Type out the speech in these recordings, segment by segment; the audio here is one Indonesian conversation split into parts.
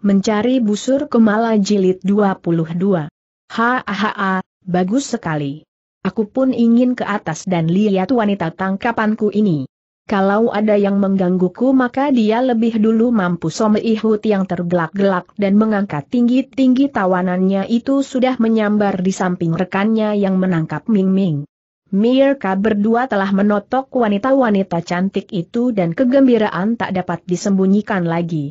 Mencari busur kemala jilid 22. Hahaha, bagus sekali. Aku pun ingin ke atas dan lihat wanita tangkapanku ini. Kalau ada yang menggangguku maka dia lebih dulu mampu Ihut yang tergelak-gelak dan mengangkat tinggi-tinggi tawanannya itu sudah menyambar di samping rekannya yang menangkap Ming Ming. Mirka berdua telah menotok wanita-wanita cantik itu dan kegembiraan tak dapat disembunyikan lagi.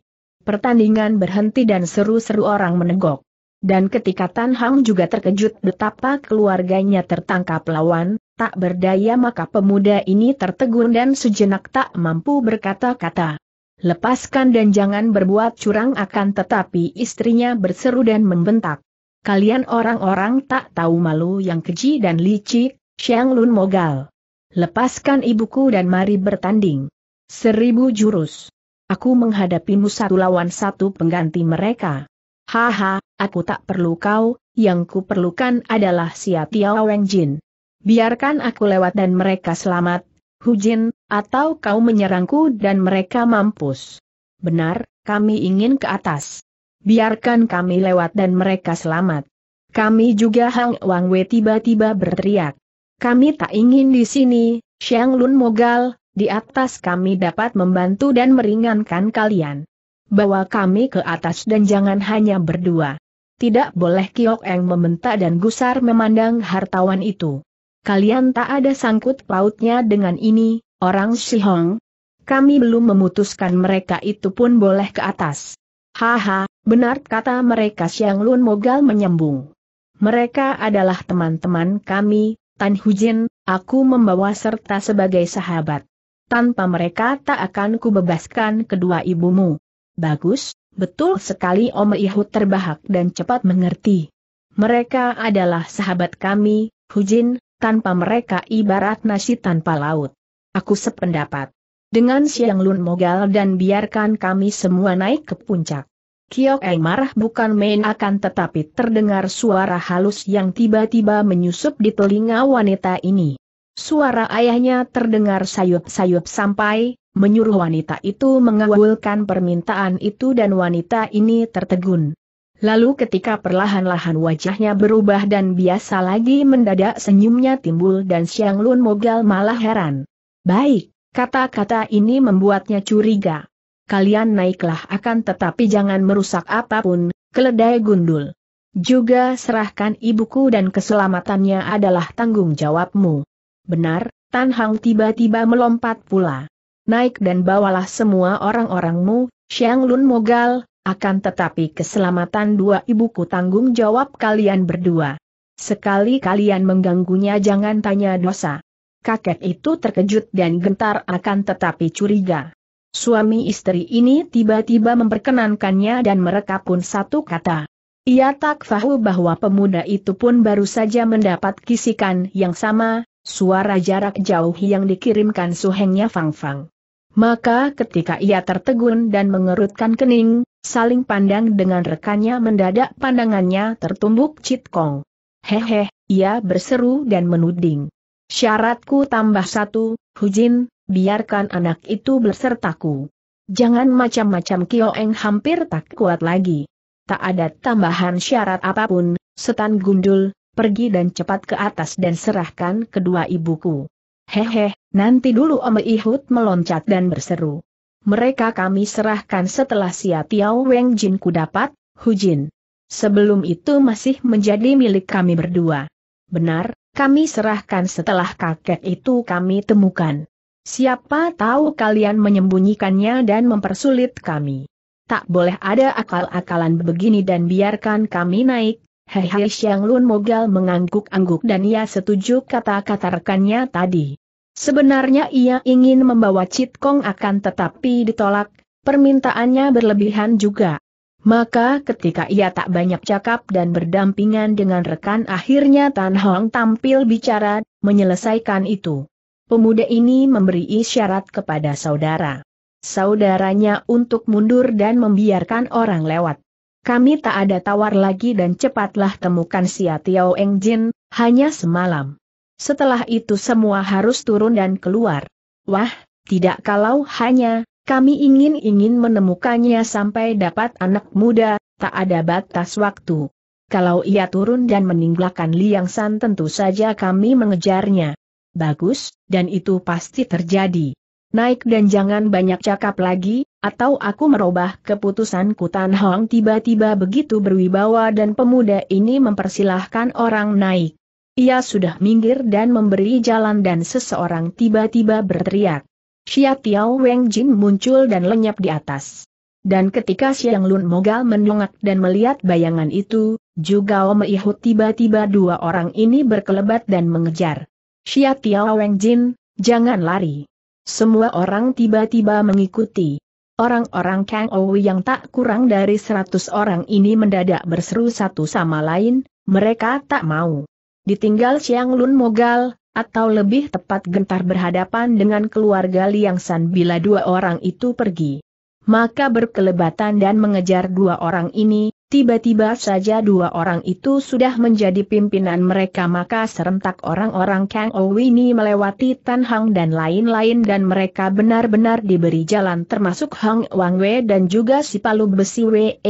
Pertandingan berhenti dan seru-seru orang menegok. Dan ketika Tan Hang juga terkejut betapa keluarganya tertangkap lawan, tak berdaya maka pemuda ini tertegun dan sejenak tak mampu berkata-kata. Lepaskan dan jangan berbuat curang akan tetapi istrinya berseru dan membentak. Kalian orang-orang tak tahu malu yang keji dan licik, Xiang Lun Mogal. Lepaskan ibuku dan mari bertanding. Seribu jurus. Aku menghadapimu satu lawan satu pengganti mereka. Haha, aku tak perlu kau, yang ku perlukan adalah siap Tiao Weng Jin. Biarkan aku lewat dan mereka selamat, Hu Jin, atau kau menyerangku dan mereka mampus. Benar, kami ingin ke atas. Biarkan kami lewat dan mereka selamat. Kami juga Hang Wang Wei tiba-tiba berteriak. Kami tak ingin di sini, Xiang Lun Mogal, di atas kami dapat membantu dan meringankan kalian. Bawa kami ke atas dan jangan hanya berdua. Tidak boleh Kiok Eng membentak dan gusar memandang hartawan itu. Kalian tak ada sangkut pautnya dengan ini, orang Sihong. Kami belum memutuskan mereka itu pun boleh ke atas. Haha, benar kata mereka Siang Lun Mogal menyembung. Mereka adalah teman-teman kami, Tan Hujin, aku membawa serta sebagai sahabat tanpa mereka tak akan kubebaskan kedua ibumu. Bagus, betul sekali Om Ihu terbahak dan cepat mengerti. Mereka adalah sahabat kami, Hujin, tanpa mereka ibarat nasi tanpa laut. Aku sependapat. Dengan Siang Lun Mogal dan biarkan kami semua naik ke puncak. Kiok Eng marah bukan main akan tetapi terdengar suara halus yang tiba-tiba menyusup di telinga wanita ini. Suara ayahnya terdengar sayup-sayup sampai, menyuruh wanita itu mengawulkan permintaan itu dan wanita ini tertegun. Lalu ketika perlahan-lahan wajahnya berubah dan biasa lagi mendadak senyumnya timbul dan Siang Lun Mogal malah heran. Baik, kata-kata ini membuatnya curiga. Kalian naiklah akan tetapi jangan merusak apapun, keledai gundul. Juga serahkan ibuku dan keselamatannya adalah tanggung jawabmu. Benar, Tan Hang tiba-tiba melompat pula. Naik dan bawalah semua orang-orangmu, Xiang Lun Mogal, akan tetapi keselamatan dua ibuku tanggung jawab kalian berdua. Sekali kalian mengganggunya jangan tanya dosa. Kakek itu terkejut dan gentar akan tetapi curiga. Suami istri ini tiba-tiba memperkenankannya dan mereka pun satu kata. Ia tak tahu bahwa pemuda itu pun baru saja mendapat kisikan yang sama, suara jarak jauh yang dikirimkan suhengnya Fang Fang. Maka ketika ia tertegun dan mengerutkan kening, saling pandang dengan rekannya mendadak pandangannya tertumbuk Cit Kong. Hehe, ia berseru dan menuding. Syaratku tambah satu, Hujin, biarkan anak itu bersertaku. Jangan macam-macam Kioeng hampir tak kuat lagi. Tak ada tambahan syarat apapun, setan gundul, pergi dan cepat ke atas dan serahkan kedua ibuku. Hehe, nanti dulu Om Ihud meloncat dan berseru. Mereka kami serahkan setelah Sia Tiao Weng Jin ku dapat, Hu Jin. Sebelum itu masih menjadi milik kami berdua. Benar, kami serahkan setelah kakek itu kami temukan. Siapa tahu kalian menyembunyikannya dan mempersulit kami. Tak boleh ada akal-akalan begini dan biarkan kami naik, Hei Hei Xiang Lun Mogal mengangguk-angguk dan ia setuju kata-kata rekannya tadi. Sebenarnya ia ingin membawa Cit Kong akan tetapi ditolak, permintaannya berlebihan juga. Maka ketika ia tak banyak cakap dan berdampingan dengan rekan akhirnya Tan Hong tampil bicara, menyelesaikan itu. Pemuda ini memberi isyarat kepada saudara saudaranya untuk mundur dan membiarkan orang lewat. Kami tak ada tawar lagi dan cepatlah temukan si Tiao Eng Jin, hanya semalam. Setelah itu semua harus turun dan keluar. Wah, tidak kalau hanya, kami ingin-ingin menemukannya sampai dapat anak muda, tak ada batas waktu. Kalau ia turun dan meninggalkan Liang San tentu saja kami mengejarnya. Bagus, dan itu pasti terjadi. Naik dan jangan banyak cakap lagi, atau aku merubah keputusanku Tan Hong tiba-tiba begitu berwibawa dan pemuda ini mempersilahkan orang naik. Ia sudah minggir dan memberi jalan dan seseorang tiba-tiba berteriak. Xia Tiao Weng Jin muncul dan lenyap di atas. Dan ketika Siang Lun Mogal mendongak dan melihat bayangan itu, juga Jugao Meihut tiba-tiba dua orang ini berkelebat dan mengejar. Xia Tiao Weng Jin, jangan lari. Semua orang tiba-tiba mengikuti. Orang-orang Kang Ou yang tak kurang dari seratus orang ini mendadak berseru satu sama lain, mereka tak mau. Ditinggal Siang Lun Mogal, atau lebih tepat gentar berhadapan dengan keluarga Liang San bila dua orang itu pergi. Maka berkelebatan dan mengejar dua orang ini, Tiba-tiba saja dua orang itu sudah menjadi pimpinan mereka maka serentak orang-orang Kang Owini melewati Tan Hang dan lain-lain dan mereka benar-benar diberi jalan termasuk Hang Wang Wei dan juga si Palu Besi Wei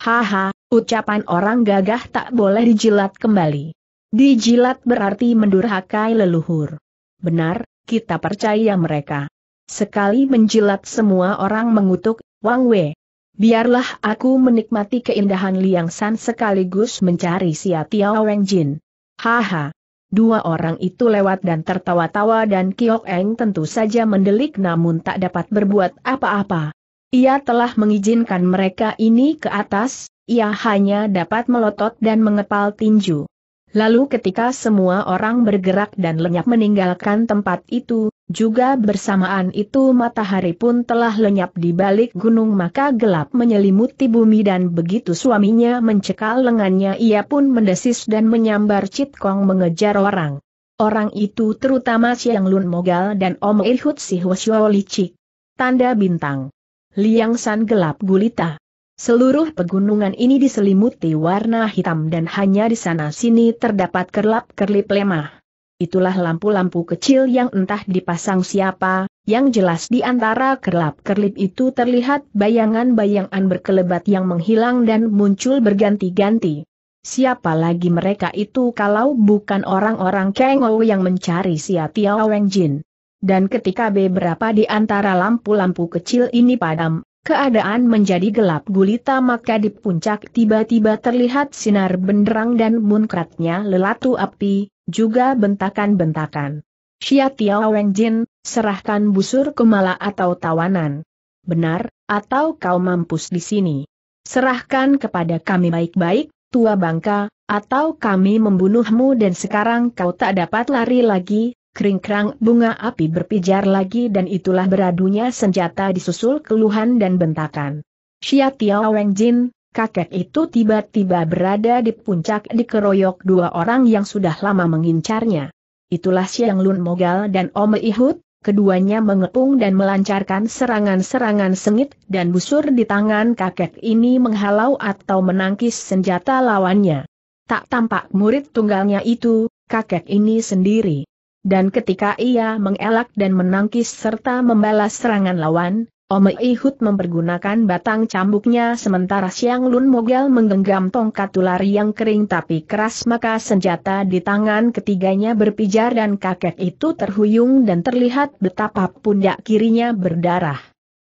Haha, ucapan orang gagah tak boleh dijilat kembali. Dijilat berarti mendurhakai leluhur. Benar, kita percaya mereka. Sekali menjilat semua orang mengutuk, Wang Wei, biarlah aku menikmati keindahan Liang San sekaligus mencari Sia Tiao Weng Jin. Haha. Dua orang itu lewat dan tertawa-tawa dan Kiok Eng tentu saja mendelik namun tak dapat berbuat apa-apa. Ia telah mengizinkan mereka ini ke atas, ia hanya dapat melotot dan mengepal tinju. Lalu ketika semua orang bergerak dan lenyap meninggalkan tempat itu, juga bersamaan itu matahari pun telah lenyap di balik gunung maka gelap menyelimuti bumi dan begitu suaminya mencekal lengannya ia pun mendesis dan menyambar Citkong mengejar orang. Orang itu terutama Siang Lun Mogal dan Om Irhut Sihwasyo Licik. Tanda bintang. Liang San gelap gulita. Seluruh pegunungan ini diselimuti warna hitam dan hanya di sana sini terdapat kerlap-kerlip lemah itulah lampu-lampu kecil yang entah dipasang siapa, yang jelas di antara kerlap-kerlip itu terlihat bayangan-bayangan berkelebat yang menghilang dan muncul berganti-ganti. Siapa lagi mereka itu kalau bukan orang-orang Kengou yang mencari si Tiao Jin? Dan ketika beberapa di antara lampu-lampu kecil ini padam, keadaan menjadi gelap gulita maka di puncak tiba-tiba terlihat sinar benderang dan munkratnya lelatu api, juga bentakan-bentakan. Xia Tiao Weng Jin, serahkan busur kemala atau tawanan. Benar, atau kau mampus di sini. Serahkan kepada kami baik-baik, tua bangka, atau kami membunuhmu dan sekarang kau tak dapat lari lagi, kering-kerang bunga api berpijar lagi dan itulah beradunya senjata disusul keluhan dan bentakan. Xia Tiao Weng Jin, kakek itu tiba-tiba berada di puncak dikeroyok dua orang yang sudah lama mengincarnya. Itulah Siang Lun Mogal dan Ome Ihut, keduanya mengepung dan melancarkan serangan-serangan sengit dan busur di tangan kakek ini menghalau atau menangkis senjata lawannya. Tak tampak murid tunggalnya itu, kakek ini sendiri. Dan ketika ia mengelak dan menangkis serta membalas serangan lawan, Ome Ihut mempergunakan batang cambuknya sementara Siang Lun Mogal menggenggam tongkat ular yang kering tapi keras maka senjata di tangan ketiganya berpijar dan kakek itu terhuyung dan terlihat betapa pundak kirinya berdarah.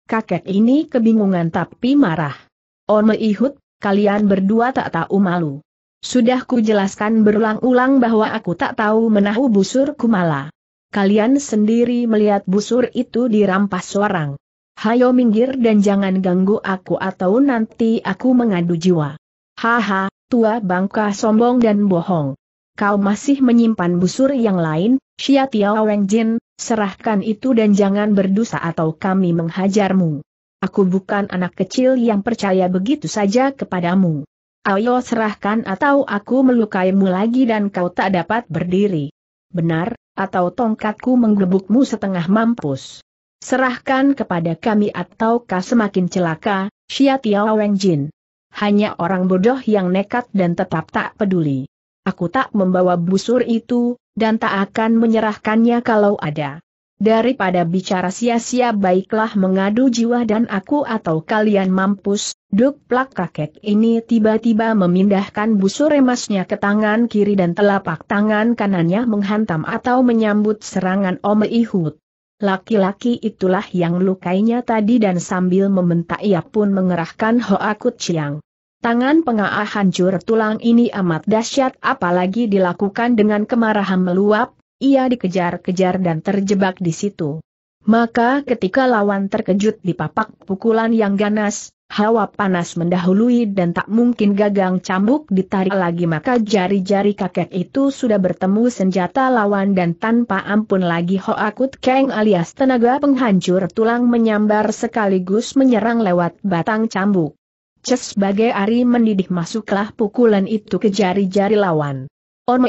Kakek ini kebingungan tapi marah. Ome Ihut, kalian berdua tak tahu malu. Sudah ku jelaskan berulang-ulang bahwa aku tak tahu menahu busur kumala. Kalian sendiri melihat busur itu dirampas seorang. Hayo minggir dan jangan ganggu aku atau nanti aku mengadu jiwa. Haha, tua bangka sombong dan bohong. Kau masih menyimpan busur yang lain, Xia Tiao Weng Jin, serahkan itu dan jangan berdosa atau kami menghajarmu. Aku bukan anak kecil yang percaya begitu saja kepadamu. Ayo serahkan atau aku melukaimu lagi dan kau tak dapat berdiri. Benar, atau tongkatku menggebukmu setengah mampus. Serahkan kepada kami ataukah semakin celaka, Xia Tiao Weng Jin. Hanya orang bodoh yang nekat dan tetap tak peduli. Aku tak membawa busur itu, dan tak akan menyerahkannya kalau ada. Daripada bicara sia-sia baiklah mengadu jiwa dan aku atau kalian mampus, duk plak kakek ini tiba-tiba memindahkan busur emasnya ke tangan kiri dan telapak tangan kanannya menghantam atau menyambut serangan Om Ihut. Laki-laki itulah yang lukainya tadi dan sambil membentak ia pun mengerahkan Hoakut Chiang. Tangan pengaah hancur tulang ini amat dahsyat apalagi dilakukan dengan kemarahan meluap, ia dikejar-kejar dan terjebak di situ. Maka ketika lawan terkejut di papak pukulan yang ganas, Hawa panas mendahului dan tak mungkin gagang cambuk ditarik lagi maka jari-jari kakek itu sudah bertemu senjata lawan dan tanpa ampun lagi Hoakut Keng alias tenaga penghancur tulang menyambar sekaligus menyerang lewat batang cambuk. Ces sebagai Ari mendidih masuklah pukulan itu ke jari-jari lawan.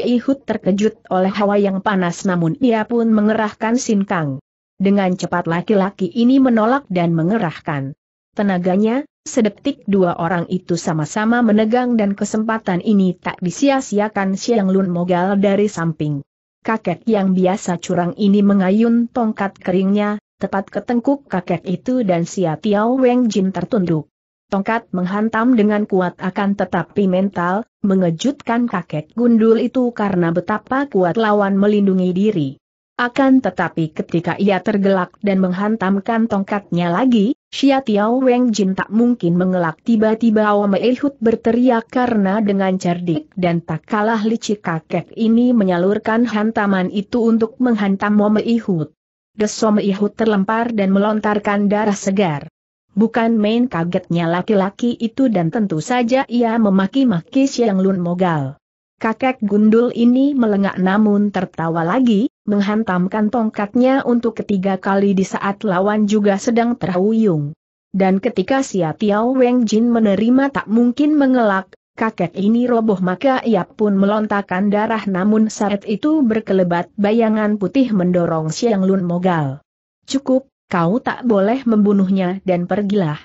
Ihut terkejut oleh hawa yang panas namun ia pun mengerahkan sinkang. Dengan cepat laki-laki ini menolak dan mengerahkan tenaganya, Sedetik dua orang itu sama-sama menegang dan kesempatan ini tak disia-siakan Siang Lun mogal dari samping. Kakek yang biasa curang ini mengayun tongkat keringnya, tepat ke tengkuk kakek itu dan Sia Tiao Weng Jin tertunduk. Tongkat menghantam dengan kuat akan tetapi mental, mengejutkan kakek gundul itu karena betapa kuat lawan melindungi diri. Akan tetapi ketika ia tergelak dan menghantamkan tongkatnya lagi, Xia Tiao Weng Jin tak mungkin mengelak tiba-tiba Ome Ilhut berteriak karena dengan cerdik dan tak kalah licik kakek ini menyalurkan hantaman itu untuk menghantam Ome Ilhut. Desome Ilhut terlempar dan melontarkan darah segar. Bukan main kagetnya laki-laki itu dan tentu saja ia memaki-maki Siang Lun Mogal. Kakek gundul ini melengak namun tertawa lagi, menghantamkan tongkatnya untuk ketiga kali di saat lawan juga sedang terhuyung. Dan ketika Xia Tiao Weng Jin menerima tak mungkin mengelak, kakek ini roboh maka ia pun melontarkan darah namun saat itu berkelebat bayangan putih mendorong Xiang Lun Mogal. Cukup, kau tak boleh membunuhnya dan pergilah.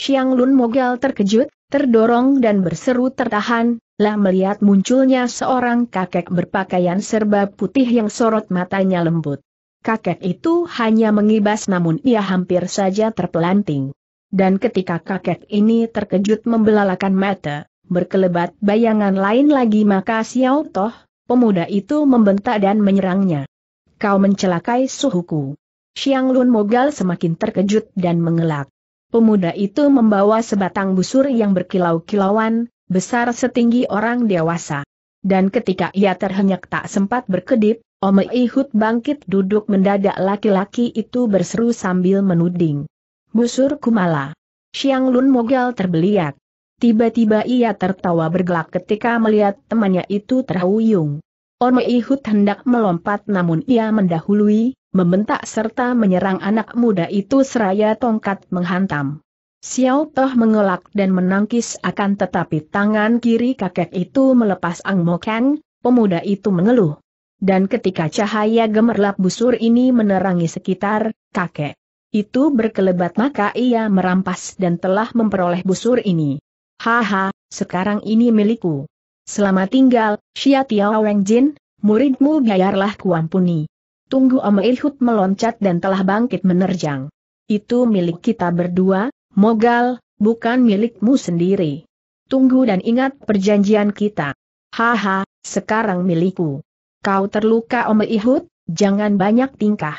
Xiang Lun Mogal terkejut, terdorong dan berseru tertahan, lah melihat munculnya seorang kakek berpakaian serba putih yang sorot matanya lembut. Kakek itu hanya mengibas namun ia hampir saja terpelanting. Dan ketika kakek ini terkejut membelalakan mata, berkelebat bayangan lain lagi maka Xiao Toh, pemuda itu membentak dan menyerangnya. Kau mencelakai suhuku. Xiang Lun Mogal semakin terkejut dan mengelak. Pemuda itu membawa sebatang busur yang berkilau-kilauan, besar setinggi orang dewasa. Dan ketika ia terhenyak tak sempat berkedip, Ome Ihut bangkit duduk mendadak laki-laki itu berseru sambil menuding. Busur Kumala. Siang Lun Mogal terbeliak. Tiba-tiba ia tertawa bergelak ketika melihat temannya itu terhuyung. Ome Ihut hendak melompat namun ia mendahului, membentak serta menyerang anak muda itu seraya tongkat menghantam. Xiao Toh mengelak dan menangkis akan tetapi tangan kiri kakek itu melepas Ang Mo Kang, pemuda itu mengeluh. Dan ketika cahaya gemerlap busur ini menerangi sekitar, kakek itu berkelebat maka ia merampas dan telah memperoleh busur ini. Haha, sekarang ini milikku. Selamat tinggal, Xia Tiao Weng Jin, muridmu biarlah kuampuni. Tunggu Om Ilhut meloncat dan telah bangkit menerjang. Itu milik kita berdua, Mogal, bukan milikmu sendiri. Tunggu dan ingat perjanjian kita. Haha, sekarang milikku. Kau terluka Ome Ihud, jangan banyak tingkah.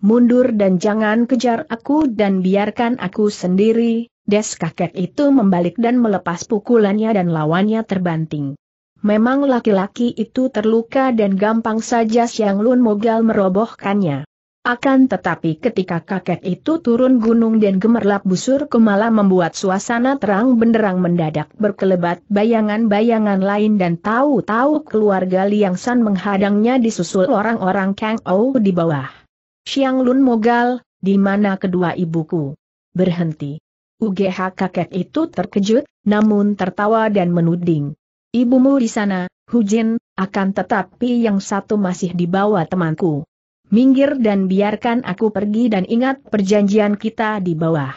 Mundur dan jangan kejar aku dan biarkan aku sendiri, des kakek itu membalik dan melepas pukulannya dan lawannya terbanting. Memang laki-laki itu terluka dan gampang saja Siang Lun Mogal merobohkannya. Akan tetapi ketika kakek itu turun gunung dan gemerlap busur kemala membuat suasana terang benderang mendadak berkelebat bayangan-bayangan lain dan tahu-tahu keluarga Liang San menghadangnya disusul orang-orang Kang Ou di bawah. Xiang Lun Mogal, di mana kedua ibuku? Berhenti. UGH kakek itu terkejut, namun tertawa dan menuding. Ibumu di sana, Hujin, akan tetapi yang satu masih di bawah temanku minggir dan biarkan aku pergi dan ingat perjanjian kita di bawah.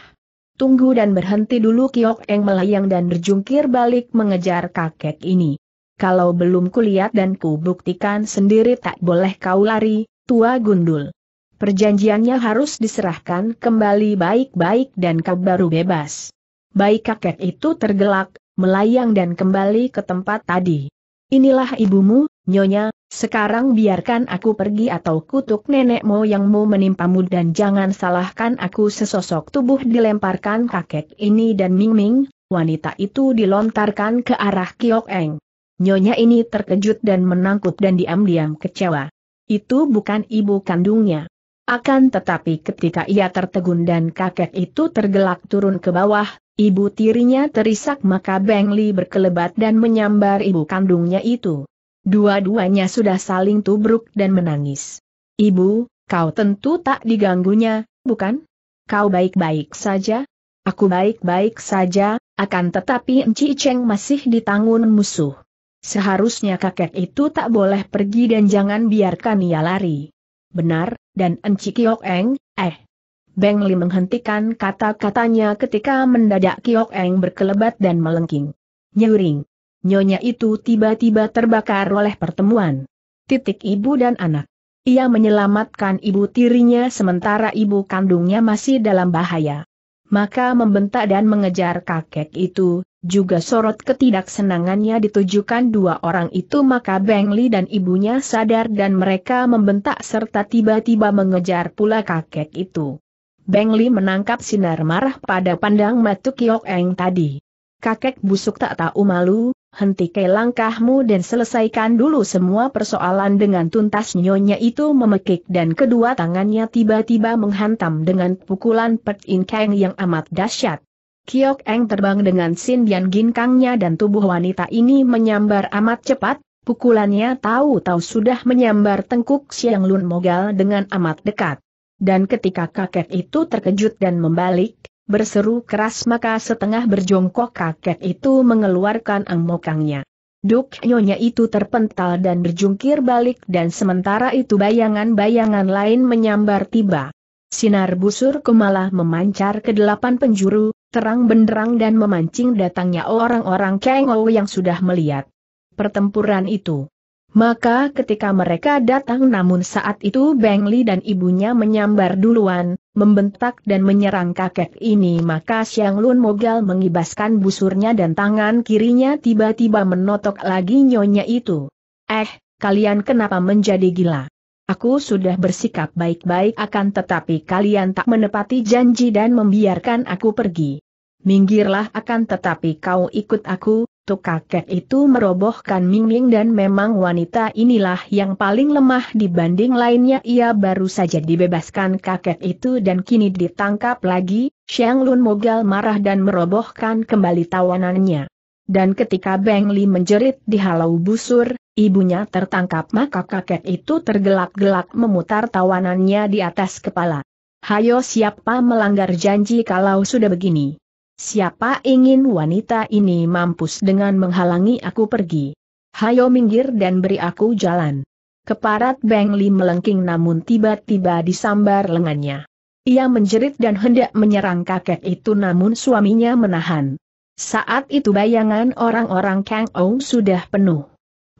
Tunggu dan berhenti dulu Kiok Eng melayang dan berjungkir balik mengejar kakek ini. Kalau belum kulihat dan kubuktikan sendiri tak boleh kau lari, tua gundul. Perjanjiannya harus diserahkan kembali baik-baik dan kau baru bebas. Baik kakek itu tergelak, melayang dan kembali ke tempat tadi. Inilah ibumu, Nyonya, sekarang biarkan aku pergi atau kutuk nenek moyangmu menimpamu dan jangan salahkan aku sesosok tubuh dilemparkan kakek ini dan Ming Ming, wanita itu dilontarkan ke arah Kiok Eng. Nyonya ini terkejut dan menangkut dan diam-diam kecewa. Itu bukan ibu kandungnya. Akan tetapi ketika ia tertegun dan kakek itu tergelak turun ke bawah, ibu tirinya terisak maka Beng Li berkelebat dan menyambar ibu kandungnya itu. Dua-duanya sudah saling tubruk dan menangis. Ibu, kau tentu tak diganggunya, bukan? Kau baik-baik saja? Aku baik-baik saja, akan tetapi Enci Cheng masih ditangun musuh. Seharusnya kakek itu tak boleh pergi dan jangan biarkan ia lari. Benar, dan Enci Kiok Eng, eh. Beng Li menghentikan kata-katanya ketika mendadak Kiok Eng berkelebat dan melengking. Nyuring nyonya itu tiba-tiba terbakar oleh pertemuan. Titik ibu dan anak. Ia menyelamatkan ibu tirinya sementara ibu kandungnya masih dalam bahaya. Maka membentak dan mengejar kakek itu, juga sorot ketidaksenangannya ditujukan dua orang itu maka Beng Li dan ibunya sadar dan mereka membentak serta tiba-tiba mengejar pula kakek itu. Beng Li menangkap sinar marah pada pandang Matu Kiok Eng tadi. Kakek busuk tak tahu malu, hentikan langkahmu dan selesaikan dulu semua persoalan dengan tuntas nyonya itu memekik dan kedua tangannya tiba-tiba menghantam dengan pukulan Pet In Kang yang amat dahsyat. Kiok Eng terbang dengan Sin Bian Ginkangnya dan tubuh wanita ini menyambar amat cepat, pukulannya tahu-tahu sudah menyambar tengkuk Siang Lun Mogal dengan amat dekat. Dan ketika kakek itu terkejut dan membalik, berseru keras maka setengah berjongkok kakek itu mengeluarkan angmokangnya. Duk nyonya itu terpental dan berjungkir balik dan sementara itu bayangan-bayangan lain menyambar tiba. Sinar busur kemalah memancar ke delapan penjuru, terang benderang dan memancing datangnya orang-orang Kengou yang sudah melihat pertempuran itu. Maka ketika mereka datang namun saat itu Beng Li dan ibunya menyambar duluan, membentak dan menyerang kakek ini maka Xiang Lun Mogal mengibaskan busurnya dan tangan kirinya tiba-tiba menotok lagi nyonya itu. Eh, kalian kenapa menjadi gila? Aku sudah bersikap baik-baik akan tetapi kalian tak menepati janji dan membiarkan aku pergi. Minggirlah akan tetapi kau ikut aku, Tuk kakek itu merobohkan Mingming dan memang wanita inilah yang paling lemah dibanding lainnya ia baru saja dibebaskan kakek itu dan kini ditangkap lagi, Xiang Lun Mogal marah dan merobohkan kembali tawanannya. Dan ketika Beng Li menjerit dihalau busur, ibunya tertangkap maka kakek itu tergelak-gelak memutar tawanannya di atas kepala. Hayo siapa melanggar janji kalau sudah begini? Siapa ingin wanita ini mampus dengan menghalangi aku pergi? Hayo minggir dan beri aku jalan. Keparat Beng Li melengking namun tiba-tiba disambar lengannya. Ia menjerit dan hendak menyerang kakek itu namun suaminya menahan. Saat itu bayangan orang-orang Kang Ou sudah penuh.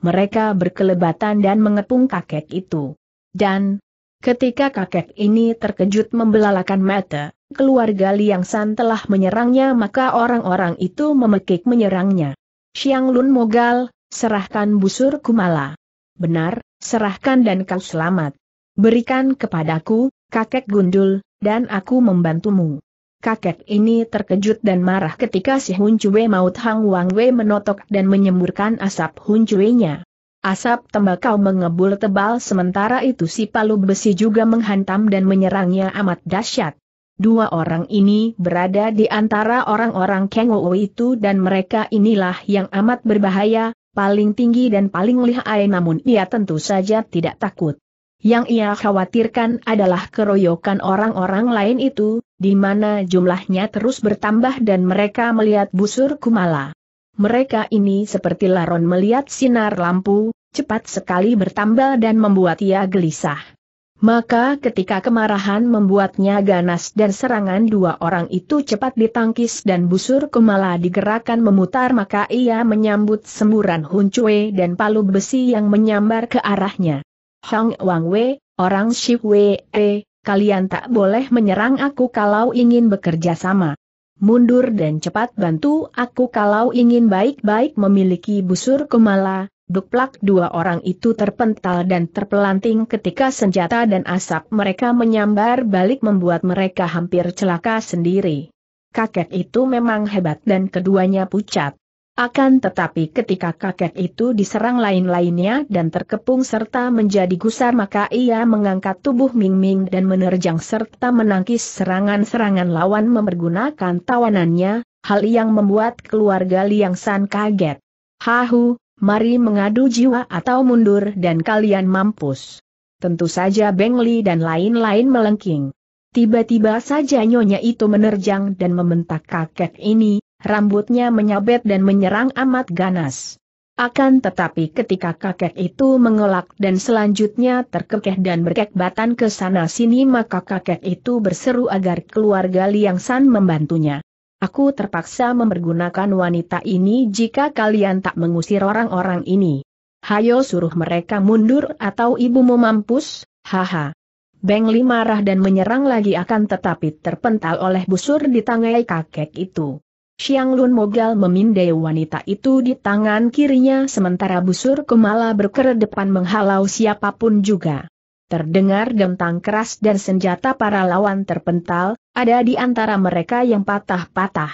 Mereka berkelebatan dan mengepung kakek itu. Dan, ketika kakek ini terkejut membelalakan mata, keluarga Liang San telah menyerangnya maka orang-orang itu memekik menyerangnya. Xiang Lun Mogal, serahkan busur kumala. Benar, serahkan dan kau selamat. Berikan kepadaku, kakek gundul, dan aku membantumu. Kakek ini terkejut dan marah ketika si Hun Cue maut Hang Wang Wei menotok dan menyemburkan asap Hun cue nya Asap tembakau mengebul tebal sementara itu si palu besi juga menghantam dan menyerangnya amat dahsyat. Dua orang ini berada di antara orang-orang Kengo itu dan mereka inilah yang amat berbahaya, paling tinggi dan paling lihai namun ia tentu saja tidak takut. Yang ia khawatirkan adalah keroyokan orang-orang lain itu, di mana jumlahnya terus bertambah dan mereka melihat busur kumala. Mereka ini seperti laron melihat sinar lampu, cepat sekali bertambah dan membuat ia gelisah. Maka ketika kemarahan membuatnya ganas dan serangan dua orang itu cepat ditangkis dan busur kemala digerakkan memutar maka ia menyambut semburan Hun huncue dan palu besi yang menyambar ke arahnya. Hang Wang Wei, orang Shi Wei, e, kalian tak boleh menyerang aku kalau ingin bekerja sama. Mundur dan cepat bantu aku kalau ingin baik-baik memiliki busur kemala, Duplak dua orang itu terpental dan terpelanting ketika senjata dan asap mereka menyambar balik membuat mereka hampir celaka sendiri. Kakek itu memang hebat dan keduanya pucat. Akan tetapi ketika kakek itu diserang lain-lainnya dan terkepung serta menjadi gusar maka ia mengangkat tubuh Ming Ming dan menerjang serta menangkis serangan-serangan lawan mempergunakan tawanannya, hal yang membuat keluarga Liang San kaget. Hahu, mari mengadu jiwa atau mundur dan kalian mampus. Tentu saja Bengli dan lain-lain melengking. Tiba-tiba saja nyonya itu menerjang dan membentak kakek ini, rambutnya menyabet dan menyerang amat ganas. Akan tetapi ketika kakek itu mengelak dan selanjutnya terkekeh dan berkekbatan ke sana sini maka kakek itu berseru agar keluarga Liang San membantunya. Aku terpaksa mempergunakan wanita ini jika kalian tak mengusir orang-orang ini. Hayo suruh mereka mundur atau ibumu mampus, haha. Beng Li marah dan menyerang lagi akan tetapi terpental oleh busur di tangai kakek itu. Xiang Lun Mogal memindai wanita itu di tangan kirinya sementara busur kemala berkeredepan menghalau siapapun juga. Terdengar gentang keras dan senjata para lawan terpental, ada di antara mereka yang patah-patah.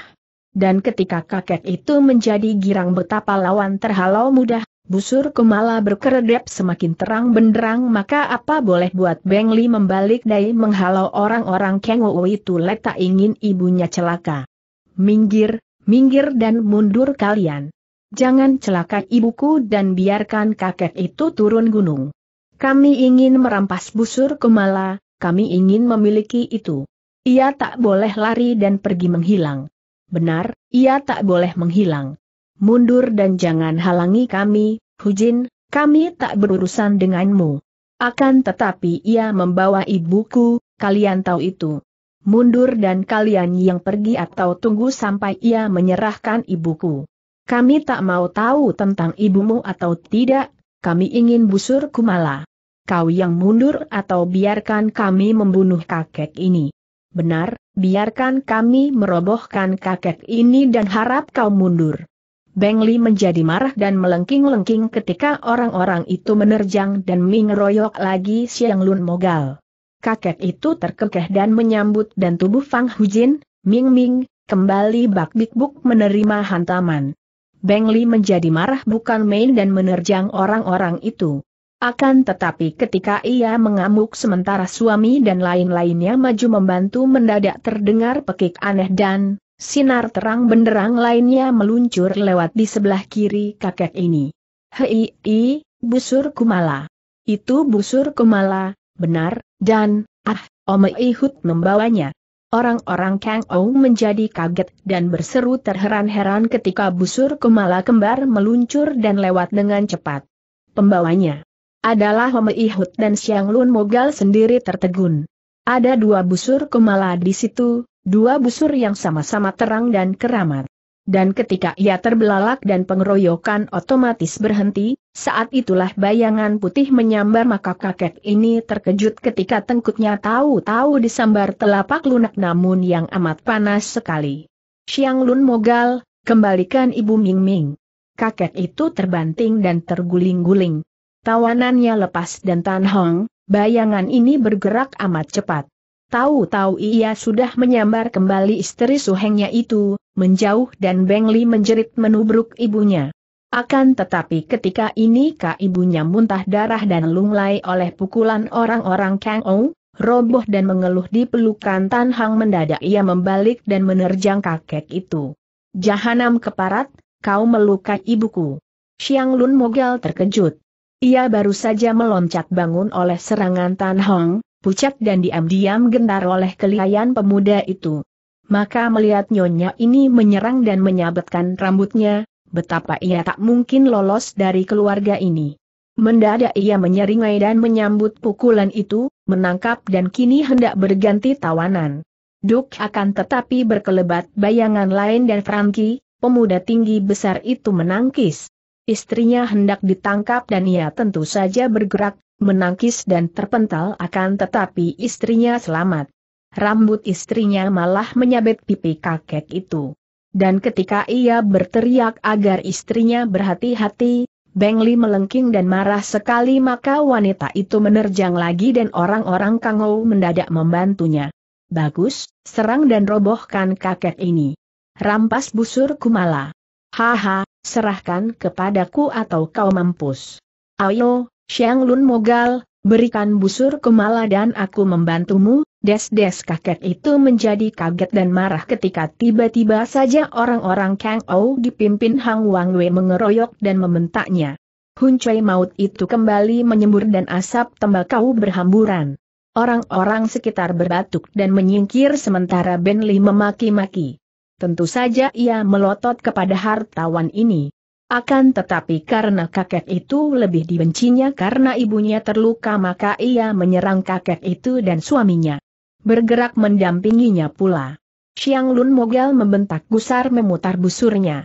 Dan ketika kakek itu menjadi girang betapa lawan terhalau mudah, busur kemala berkeredep semakin terang benderang maka apa boleh buat Beng membalik dai menghalau orang-orang Kang Wu itu letak ingin ibunya celaka. Minggir, minggir dan mundur kalian. Jangan celaka ibuku dan biarkan kakek itu turun gunung. Kami ingin merampas busur kemala. kami ingin memiliki itu. Ia tak boleh lari dan pergi menghilang. Benar, ia tak boleh menghilang. Mundur dan jangan halangi kami, Hujin, kami tak berurusan denganmu. Akan tetapi ia membawa ibuku, kalian tahu itu. Mundur dan kalian yang pergi atau tunggu sampai ia menyerahkan ibuku. Kami tak mau tahu tentang ibumu atau tidak, kami ingin busur kumala kau yang mundur atau biarkan kami membunuh kakek ini. Benar, biarkan kami merobohkan kakek ini dan harap kau mundur. Beng Li menjadi marah dan melengking-lengking ketika orang-orang itu menerjang dan mengeroyok lagi Siang Lun Mogal. Kakek itu terkekeh dan menyambut dan tubuh Fang Hujin, Ming Ming, kembali bak bikbuk menerima hantaman. Beng Li menjadi marah bukan main dan menerjang orang-orang itu. Akan tetapi ketika ia mengamuk sementara suami dan lain-lainnya maju membantu mendadak terdengar pekik aneh dan sinar terang benderang lainnya meluncur lewat di sebelah kiri kakek ini. Hei, i, busur kumala. Itu busur kumala, benar, dan, ah, Ome Ihut membawanya. Orang-orang Kang Ou menjadi kaget dan berseru terheran-heran ketika busur kumala kembar meluncur dan lewat dengan cepat. Pembawanya adalah Home Ihut dan Siang Lun Mogal sendiri tertegun. Ada dua busur kumala di situ, dua busur yang sama-sama terang dan keramat. Dan ketika ia terbelalak dan pengeroyokan otomatis berhenti, saat itulah bayangan putih menyambar maka kakek ini terkejut ketika tengkutnya tahu-tahu disambar telapak lunak namun yang amat panas sekali. Siang Lun Mogal, kembalikan Ibu Ming Ming. Kakek itu terbanting dan terguling-guling. Tawanannya lepas dan Tan Hong, bayangan ini bergerak amat cepat. Tahu-tahu ia sudah menyambar kembali istri suhengnya itu, menjauh dan Beng Li menjerit menubruk ibunya. Akan tetapi ketika ini kak ibunya muntah darah dan lunglai oleh pukulan orang-orang Kang Ou, roboh dan mengeluh di pelukan Tan Hang mendadak ia membalik dan menerjang kakek itu. Jahanam keparat, kau melukai ibuku. Xiang Lun Mogal terkejut. Ia baru saja meloncat bangun oleh serangan Tan Hong, pucat dan diam-diam gentar oleh kelihayan pemuda itu. Maka melihat nyonya ini menyerang dan menyabetkan rambutnya, betapa ia tak mungkin lolos dari keluarga ini. Mendadak ia menyeringai dan menyambut pukulan itu, menangkap dan kini hendak berganti tawanan. Duk akan tetapi berkelebat bayangan lain dan Frankie, pemuda tinggi besar itu menangkis. Istrinya hendak ditangkap dan ia tentu saja bergerak, menangkis dan terpental akan tetapi istrinya selamat. Rambut istrinya malah menyabet pipi kakek itu. Dan ketika ia berteriak agar istrinya berhati-hati, Bengli melengking dan marah sekali maka wanita itu menerjang lagi dan orang-orang Kangou mendadak membantunya. Bagus, serang dan robohkan kakek ini. Rampas busur Kumala. Haha, serahkan kepadaku atau kau mampus. Ayo, Xiang Lun Mogal, berikan busur kemala dan aku membantumu, des-des kakek itu menjadi kaget dan marah ketika tiba-tiba saja orang-orang Kang Ou dipimpin Hang Wang Wei mengeroyok dan membentaknya. Hun Chui maut itu kembali menyembur dan asap tembakau berhamburan. Orang-orang sekitar berbatuk dan menyingkir sementara Ben Li memaki-maki tentu saja ia melotot kepada hartawan ini. Akan tetapi karena kakek itu lebih dibencinya karena ibunya terluka maka ia menyerang kakek itu dan suaminya. Bergerak mendampinginya pula. Xiang Lun Mogal membentak gusar memutar busurnya.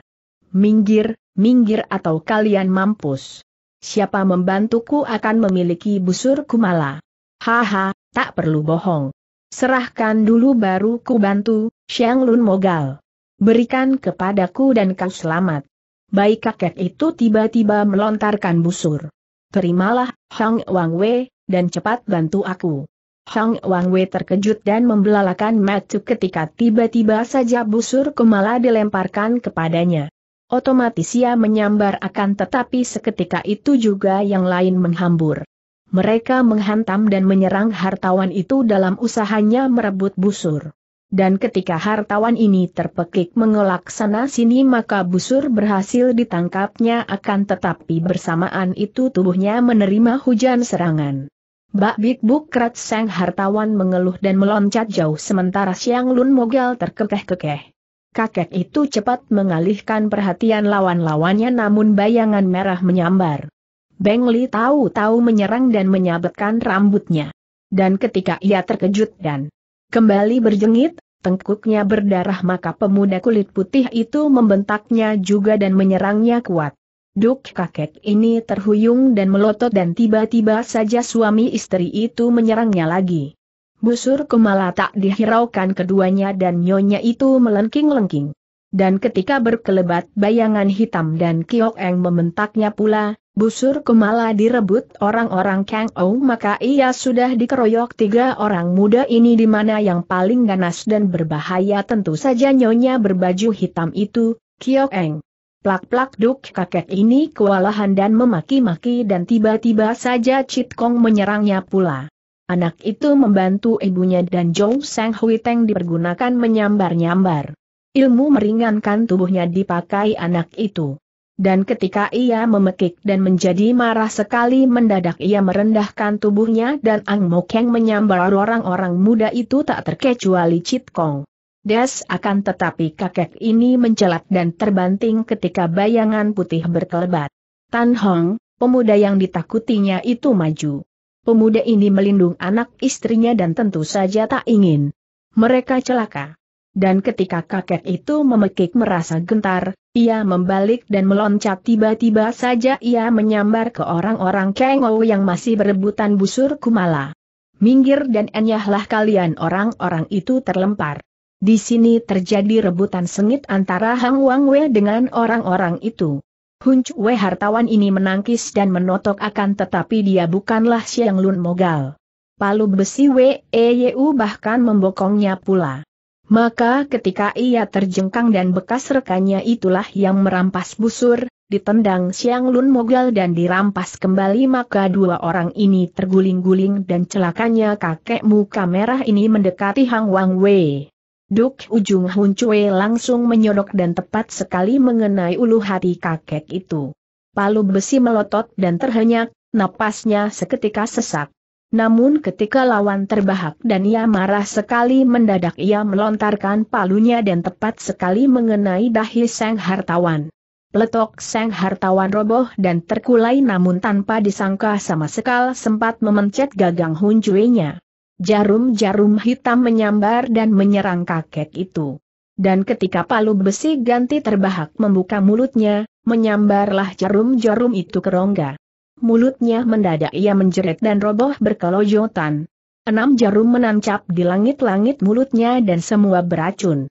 Minggir, minggir atau kalian mampus. Siapa membantuku akan memiliki busur kumala. Haha, tak perlu bohong. Serahkan dulu baru ku bantu, Xiang Lun Mogal. Berikan kepadaku dan kau selamat. Baik kakek itu tiba-tiba melontarkan busur. Terimalah, Hang Wang Wei, dan cepat bantu aku. Hang Wang Wei terkejut dan membelalakan matu ketika tiba-tiba saja busur kemala dilemparkan kepadanya. Otomatis ia menyambar akan tetapi seketika itu juga yang lain menghambur. Mereka menghantam dan menyerang hartawan itu dalam usahanya merebut busur. Dan ketika hartawan ini terpekik mengelak sana-sini maka busur berhasil ditangkapnya akan tetapi bersamaan itu tubuhnya menerima hujan serangan. Bak Bik Buk Krat Sang hartawan mengeluh dan meloncat jauh sementara Siang Lun Mogal terkekeh-kekeh. Kakek itu cepat mengalihkan perhatian lawan-lawannya namun bayangan merah menyambar. Beng Li tahu-tahu menyerang dan menyabetkan rambutnya. Dan ketika ia terkejut dan Kembali berjengit, tengkuknya berdarah maka pemuda kulit putih itu membentaknya juga dan menyerangnya kuat. Duk kakek ini terhuyung dan melotot dan tiba-tiba saja suami istri itu menyerangnya lagi. Busur Kumala tak dihiraukan keduanya dan nyonya itu melengking-lengking. Dan ketika berkelebat bayangan hitam dan Kiok Eng membentaknya pula, busur Kumala direbut orang-orang Kang Ou maka ia sudah dikeroyok tiga orang muda ini di mana yang paling ganas dan berbahaya tentu saja nyonya berbaju hitam itu, Kiok Eng. Plak-plak duk kakek ini kewalahan dan memaki-maki dan tiba-tiba saja Chit Kong menyerangnya pula. Anak itu membantu ibunya dan Zhou Sang Hui Teng dipergunakan menyambar-nyambar. Ilmu meringankan tubuhnya dipakai anak itu. Dan ketika ia memekik dan menjadi marah sekali mendadak ia merendahkan tubuhnya dan Ang Mokeng menyambar orang-orang muda itu tak terkecuali Chit Kong. Des akan tetapi kakek ini mencelat dan terbanting ketika bayangan putih berkelebat. Tan Hong, pemuda yang ditakutinya itu maju. Pemuda ini melindung anak istrinya dan tentu saja tak ingin mereka celaka dan ketika kakek itu memekik merasa gentar, ia membalik dan meloncat tiba-tiba saja ia menyambar ke orang-orang Kengou yang masih berebutan busur kumala. Minggir dan enyahlah kalian orang-orang itu terlempar. Di sini terjadi rebutan sengit antara Hang Wang Wei dengan orang-orang itu. Hun Wei hartawan ini menangkis dan menotok akan tetapi dia bukanlah Xiang Lun Mogal. Palu besi Wei Yu bahkan membokongnya pula. Maka ketika ia terjengkang dan bekas rekannya itulah yang merampas busur, ditendang Siang Lun Mogal dan dirampas kembali maka dua orang ini terguling-guling dan celakanya kakek muka merah ini mendekati Hang Wang Wei. Duk ujung Hun Cui langsung menyodok dan tepat sekali mengenai ulu hati kakek itu. Palu besi melotot dan terhenyak, napasnya seketika sesak. Namun ketika lawan terbahak dan ia marah sekali mendadak ia melontarkan palunya dan tepat sekali mengenai dahi sang hartawan. Letok sang hartawan roboh dan terkulai namun tanpa disangka sama sekali sempat memencet gagang huncuinya. Jarum-jarum hitam menyambar dan menyerang kakek itu. Dan ketika palu besi ganti terbahak membuka mulutnya, menyambarlah jarum-jarum itu ke rongga mulutnya mendadak ia menjerit dan roboh berkelojotan. Enam jarum menancap di langit-langit mulutnya dan semua beracun.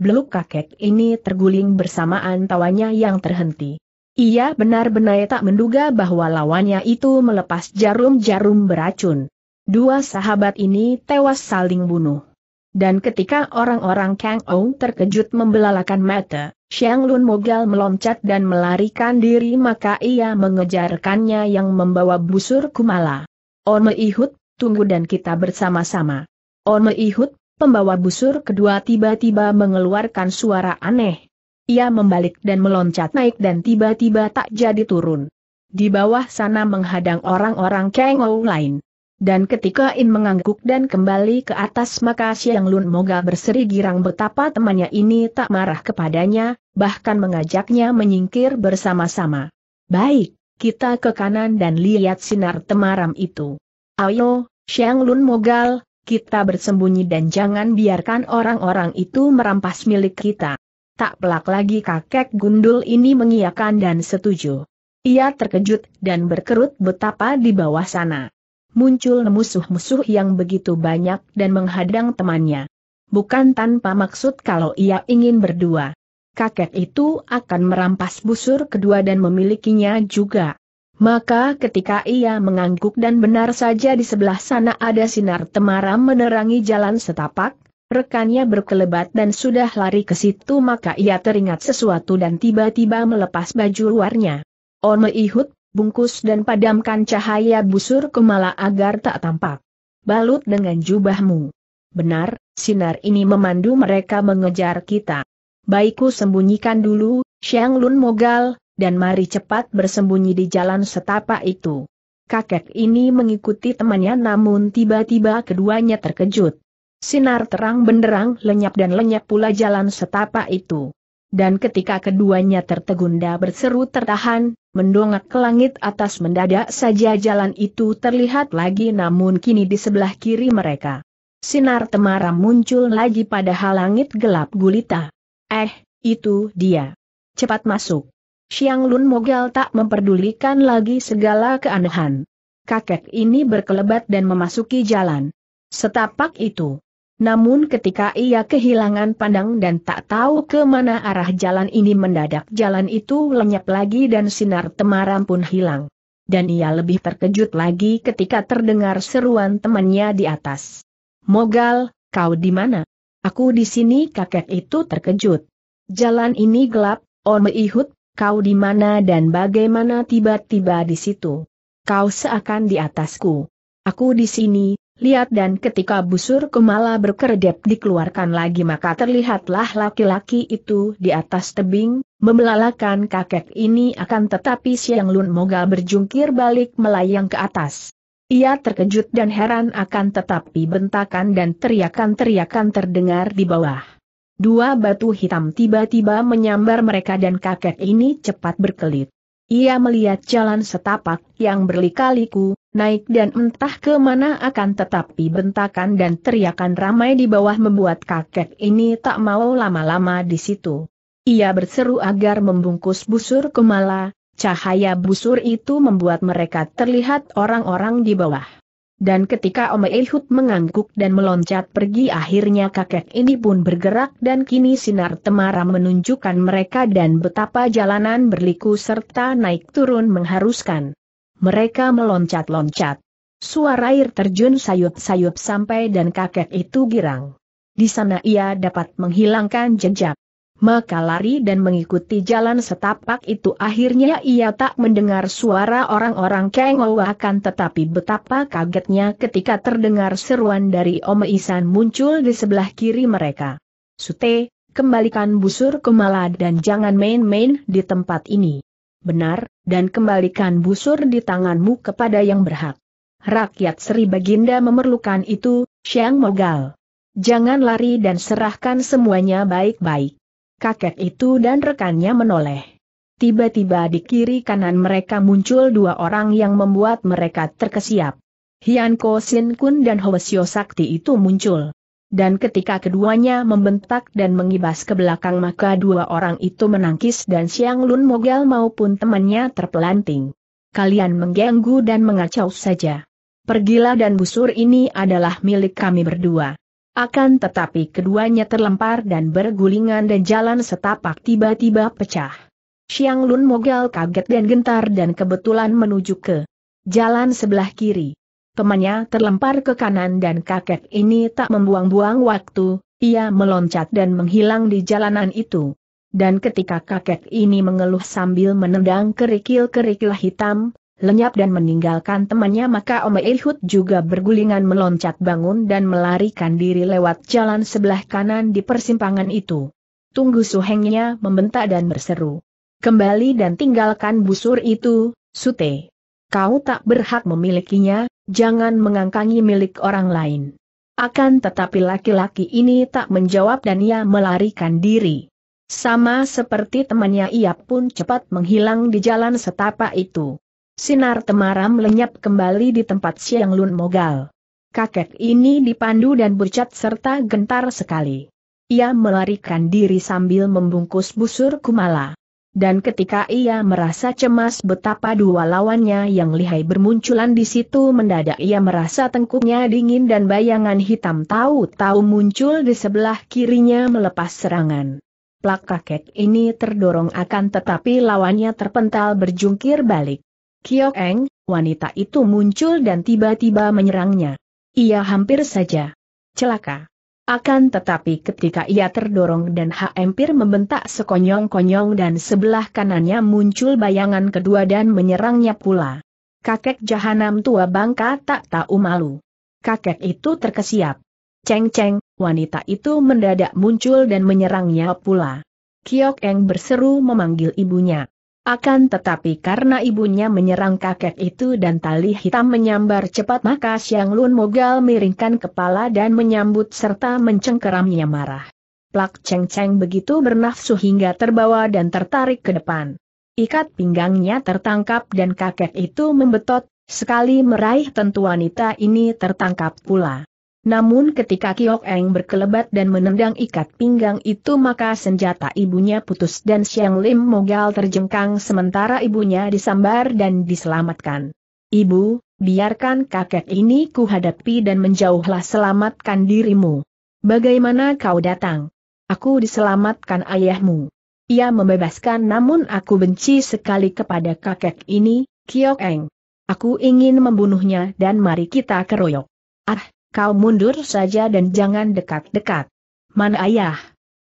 Beluk kakek ini terguling bersamaan tawanya yang terhenti. Ia benar-benar tak menduga bahwa lawannya itu melepas jarum-jarum beracun. Dua sahabat ini tewas saling bunuh. Dan ketika orang-orang Kang Ou terkejut membelalakan mata, Xiang Lun Mogal meloncat dan melarikan diri maka ia mengejarkannya yang membawa busur kumala. Orme Ihut, tunggu dan kita bersama-sama. Orme Ihut, pembawa busur kedua tiba-tiba mengeluarkan suara aneh. Ia membalik dan meloncat naik dan tiba-tiba tak jadi turun. Di bawah sana menghadang orang-orang Kang Ou lain. Dan ketika In mengangguk dan kembali ke atas maka Siang Lun Moga berseri girang betapa temannya ini tak marah kepadanya, bahkan mengajaknya menyingkir bersama-sama. Baik, kita ke kanan dan lihat sinar temaram itu. Ayo, Siang Lun Mogal, kita bersembunyi dan jangan biarkan orang-orang itu merampas milik kita. Tak pelak lagi kakek gundul ini mengiyakan dan setuju. Ia terkejut dan berkerut betapa di bawah sana muncul musuh-musuh yang begitu banyak dan menghadang temannya. Bukan tanpa maksud kalau ia ingin berdua. Kakek itu akan merampas busur kedua dan memilikinya juga. Maka ketika ia mengangguk dan benar saja di sebelah sana ada sinar temaram menerangi jalan setapak, rekannya berkelebat dan sudah lari ke situ maka ia teringat sesuatu dan tiba-tiba melepas baju luarnya. Ome Ihut, bungkus dan padamkan cahaya busur kemala agar tak tampak. Balut dengan jubahmu. Benar, sinar ini memandu mereka mengejar kita. Baikku sembunyikan dulu, Xiang Lun Mogal, dan mari cepat bersembunyi di jalan setapak itu. Kakek ini mengikuti temannya namun tiba-tiba keduanya terkejut. Sinar terang benderang lenyap dan lenyap pula jalan setapak itu dan ketika keduanya tertegunda berseru tertahan, mendongak ke langit atas mendadak saja jalan itu terlihat lagi namun kini di sebelah kiri mereka. Sinar temaram muncul lagi pada halangit gelap gulita. Eh, itu dia. Cepat masuk. Xiang Lun mogel tak memperdulikan lagi segala keanehan. Kakek ini berkelebat dan memasuki jalan. Setapak itu. Namun ketika ia kehilangan pandang dan tak tahu ke mana arah jalan ini mendadak jalan itu lenyap lagi dan sinar temaram pun hilang. Dan ia lebih terkejut lagi ketika terdengar seruan temannya di atas. Mogal, kau di mana? Aku di sini kakek itu terkejut. Jalan ini gelap, Om oh Ihud, kau di mana dan bagaimana tiba-tiba di situ? Kau seakan di atasku. Aku di sini, Lihat dan ketika busur kumala berkedip dikeluarkan lagi maka terlihatlah laki-laki itu di atas tebing, membelalakan kakek ini akan tetapi Siang Lun Moga berjungkir balik melayang ke atas. Ia terkejut dan heran akan tetapi bentakan dan teriakan-teriakan terdengar di bawah. Dua batu hitam tiba-tiba menyambar mereka dan kakek ini cepat berkelit. Ia melihat jalan setapak yang berlikaliku naik dan entah ke mana akan tetapi bentakan dan teriakan ramai di bawah membuat kakek ini tak mau lama-lama di situ. Ia berseru agar membungkus busur kemala, cahaya busur itu membuat mereka terlihat orang-orang di bawah. Dan ketika Ome Ilhut mengangguk dan meloncat pergi akhirnya kakek ini pun bergerak dan kini sinar temaram menunjukkan mereka dan betapa jalanan berliku serta naik turun mengharuskan mereka meloncat-loncat. Suara air terjun sayup-sayup sampai dan kakek itu girang. Di sana ia dapat menghilangkan jejak. Maka lari dan mengikuti jalan setapak itu akhirnya ia tak mendengar suara orang-orang kengowakan tetapi betapa kagetnya ketika terdengar seruan dari Om Isan muncul di sebelah kiri mereka. Sute, kembalikan busur kemala dan jangan main-main di tempat ini benar, dan kembalikan busur di tanganmu kepada yang berhak. Rakyat Sri Baginda memerlukan itu, Syang Mogal. Jangan lari dan serahkan semuanya baik-baik. Kakek itu dan rekannya menoleh. Tiba-tiba di kiri kanan mereka muncul dua orang yang membuat mereka terkesiap. Hian Ko Sin Kun dan Hwasyo Sakti itu muncul dan ketika keduanya membentak dan mengibas ke belakang maka dua orang itu menangkis dan Siang Lun Mogel maupun temannya terpelanting. Kalian mengganggu dan mengacau saja. Pergilah dan busur ini adalah milik kami berdua. Akan tetapi keduanya terlempar dan bergulingan dan jalan setapak tiba-tiba pecah. Siang Lun Mogal kaget dan gentar dan kebetulan menuju ke jalan sebelah kiri temannya terlempar ke kanan dan kakek ini tak membuang-buang waktu, ia meloncat dan menghilang di jalanan itu. Dan ketika kakek ini mengeluh sambil menendang kerikil-kerikil hitam, lenyap dan meninggalkan temannya maka Ome Ilhut juga bergulingan meloncat bangun dan melarikan diri lewat jalan sebelah kanan di persimpangan itu. Tunggu suhengnya membentak dan berseru. Kembali dan tinggalkan busur itu, Sute. Kau tak berhak memilikinya, jangan mengangkangi milik orang lain. Akan tetapi laki-laki ini tak menjawab dan ia melarikan diri. Sama seperti temannya ia pun cepat menghilang di jalan setapak itu. Sinar temaram lenyap kembali di tempat Siang Lun Mogal. Kakek ini dipandu dan bercat serta gentar sekali. Ia melarikan diri sambil membungkus busur kumala. Dan ketika ia merasa cemas betapa dua lawannya yang lihai bermunculan di situ mendadak ia merasa tengkuknya dingin dan bayangan hitam tahu-tahu muncul di sebelah kirinya melepas serangan. Plak kakek ini terdorong akan tetapi lawannya terpental berjungkir balik. Kiok Eng, wanita itu muncul dan tiba-tiba menyerangnya. Ia hampir saja celaka. Akan tetapi ketika ia terdorong dan hampir membentak sekonyong-konyong dan sebelah kanannya muncul bayangan kedua dan menyerangnya pula. Kakek jahanam tua bangka tak tahu malu. Kakek itu terkesiap. Ceng-ceng, wanita itu mendadak muncul dan menyerangnya pula. Kiok Eng berseru memanggil ibunya. Akan tetapi karena ibunya menyerang kakek itu dan tali hitam menyambar cepat maka Siang Lun Mogal miringkan kepala dan menyambut serta mencengkeramnya marah. Plak Cheng Cheng begitu bernafsu hingga terbawa dan tertarik ke depan. Ikat pinggangnya tertangkap dan kakek itu membetot, sekali meraih tentu wanita ini tertangkap pula. Namun ketika Kiok Eng berkelebat dan menendang ikat pinggang itu maka senjata ibunya putus dan Siang Lim Mogal terjengkang sementara ibunya disambar dan diselamatkan. Ibu, biarkan kakek ini kuhadapi dan menjauhlah selamatkan dirimu. Bagaimana kau datang? Aku diselamatkan ayahmu. Ia membebaskan namun aku benci sekali kepada kakek ini, Kiok Eng. Aku ingin membunuhnya dan mari kita keroyok. Ah, Kau mundur saja dan jangan dekat-dekat. Mana ayah.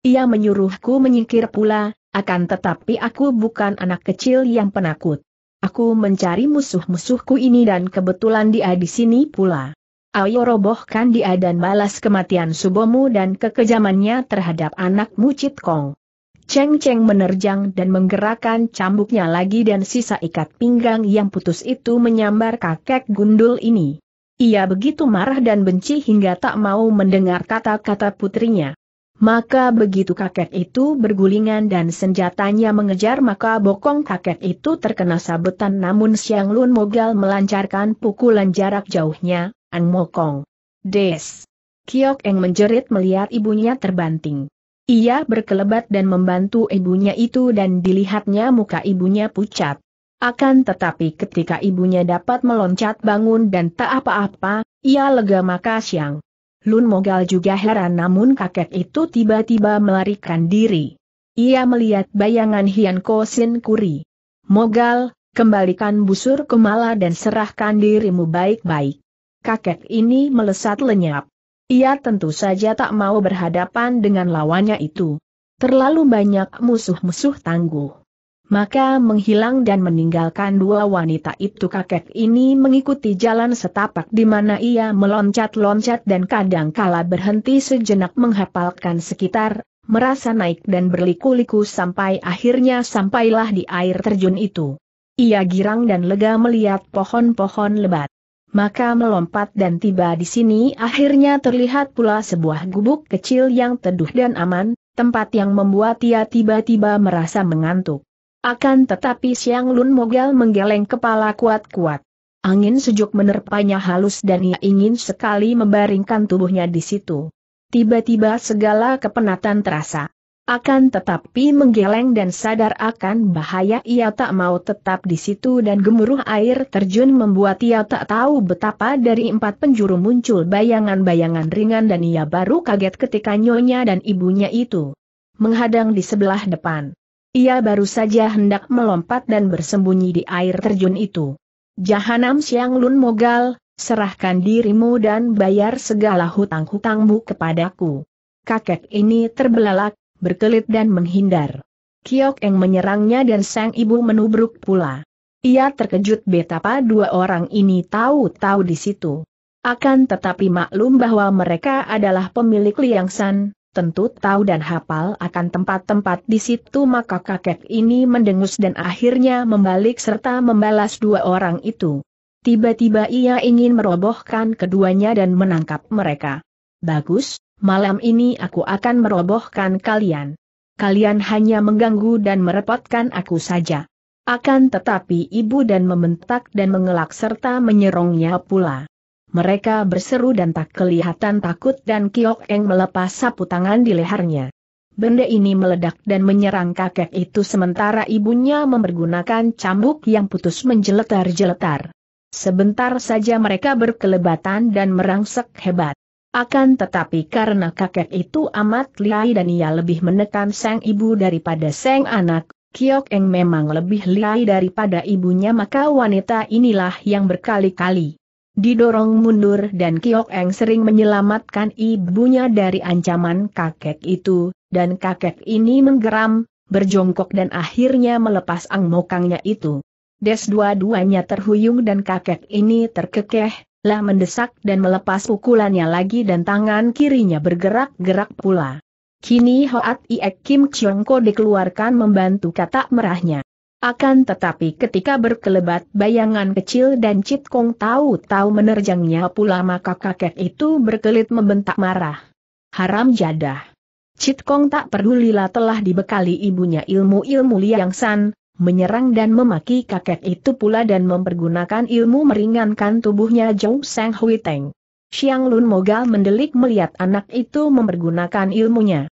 Ia menyuruhku menyingkir pula, akan tetapi aku bukan anak kecil yang penakut. Aku mencari musuh-musuhku ini dan kebetulan dia di sini pula. Ayo robohkan dia dan balas kematian Subomu dan kekejamannya terhadap anakmu Kong. Cheng Cheng menerjang dan menggerakkan cambuknya lagi dan sisa ikat pinggang yang putus itu menyambar kakek gundul ini. Ia begitu marah dan benci hingga tak mau mendengar kata-kata putrinya. Maka begitu kakek itu bergulingan dan senjatanya mengejar maka bokong kakek itu terkena sabetan namun Siang Lun Mogal melancarkan pukulan jarak jauhnya, Ang Mokong. Des. Kiok Eng menjerit melihat ibunya terbanting. Ia berkelebat dan membantu ibunya itu dan dilihatnya muka ibunya pucat. Akan tetapi ketika ibunya dapat meloncat bangun dan tak apa-apa, ia lega maka siang. Lun Mogal juga heran namun kakek itu tiba-tiba melarikan diri. Ia melihat bayangan Hian Sin Kuri. Mogal, kembalikan busur kemala dan serahkan dirimu baik-baik. Kakek ini melesat lenyap. Ia tentu saja tak mau berhadapan dengan lawannya itu. Terlalu banyak musuh-musuh tangguh. Maka menghilang dan meninggalkan dua wanita itu kakek ini mengikuti jalan setapak di mana ia meloncat-loncat dan kadang kala berhenti sejenak menghapalkan sekitar, merasa naik dan berliku-liku sampai akhirnya sampailah di air terjun itu. Ia girang dan lega melihat pohon-pohon lebat. Maka melompat dan tiba di sini akhirnya terlihat pula sebuah gubuk kecil yang teduh dan aman, tempat yang membuat ia tiba-tiba merasa mengantuk. Akan tetapi Siang Lun Mogal menggeleng kepala kuat-kuat. Angin sejuk menerpanya halus dan ia ingin sekali membaringkan tubuhnya di situ. Tiba-tiba segala kepenatan terasa. Akan tetapi menggeleng dan sadar akan bahaya ia tak mau tetap di situ dan gemuruh air terjun membuat ia tak tahu betapa dari empat penjuru muncul bayangan-bayangan ringan dan ia baru kaget ketika nyonya dan ibunya itu menghadang di sebelah depan. Ia baru saja hendak melompat dan bersembunyi di air terjun itu. Jahanam Siang Lun Mogal, serahkan dirimu dan bayar segala hutang-hutangmu kepadaku. Kakek ini terbelalak, berkelit dan menghindar. Kiok Eng menyerangnya dan sang ibu menubruk pula. Ia terkejut betapa dua orang ini tahu-tahu di situ. Akan tetapi maklum bahwa mereka adalah pemilik Liang San, tentu tahu dan hafal akan tempat-tempat di situ maka kakek ini mendengus dan akhirnya membalik serta membalas dua orang itu. Tiba-tiba ia ingin merobohkan keduanya dan menangkap mereka. Bagus, malam ini aku akan merobohkan kalian. Kalian hanya mengganggu dan merepotkan aku saja. Akan tetapi ibu dan membentak dan mengelak serta menyerongnya pula. Mereka berseru dan tak kelihatan takut dan Kiok Eng melepas sapu tangan di lehernya. Benda ini meledak dan menyerang kakek itu sementara ibunya mempergunakan cambuk yang putus menjeletar-jeletar. Sebentar saja mereka berkelebatan dan merangsek hebat. Akan tetapi karena kakek itu amat liai dan ia lebih menekan sang ibu daripada sang anak, Kiok Eng memang lebih liai daripada ibunya maka wanita inilah yang berkali-kali didorong mundur dan Kiok Eng sering menyelamatkan ibunya dari ancaman kakek itu, dan kakek ini menggeram, berjongkok dan akhirnya melepas ang mokangnya itu. Des dua-duanya terhuyung dan kakek ini terkekeh, lah mendesak dan melepas pukulannya lagi dan tangan kirinya bergerak-gerak pula. Kini Hoat Iek Kim Chiong Ko dikeluarkan membantu kata merahnya. Akan tetapi ketika berkelebat bayangan kecil dan Cit Kong tahu-tahu menerjangnya pula maka kakek itu berkelit membentak marah. Haram jadah. Cit Kong tak pedulilah telah dibekali ibunya ilmu-ilmu Liang San, menyerang dan memaki kakek itu pula dan mempergunakan ilmu meringankan tubuhnya Zhou Sang Hui Teng. Xiang Lun Mogal mendelik melihat anak itu mempergunakan ilmunya.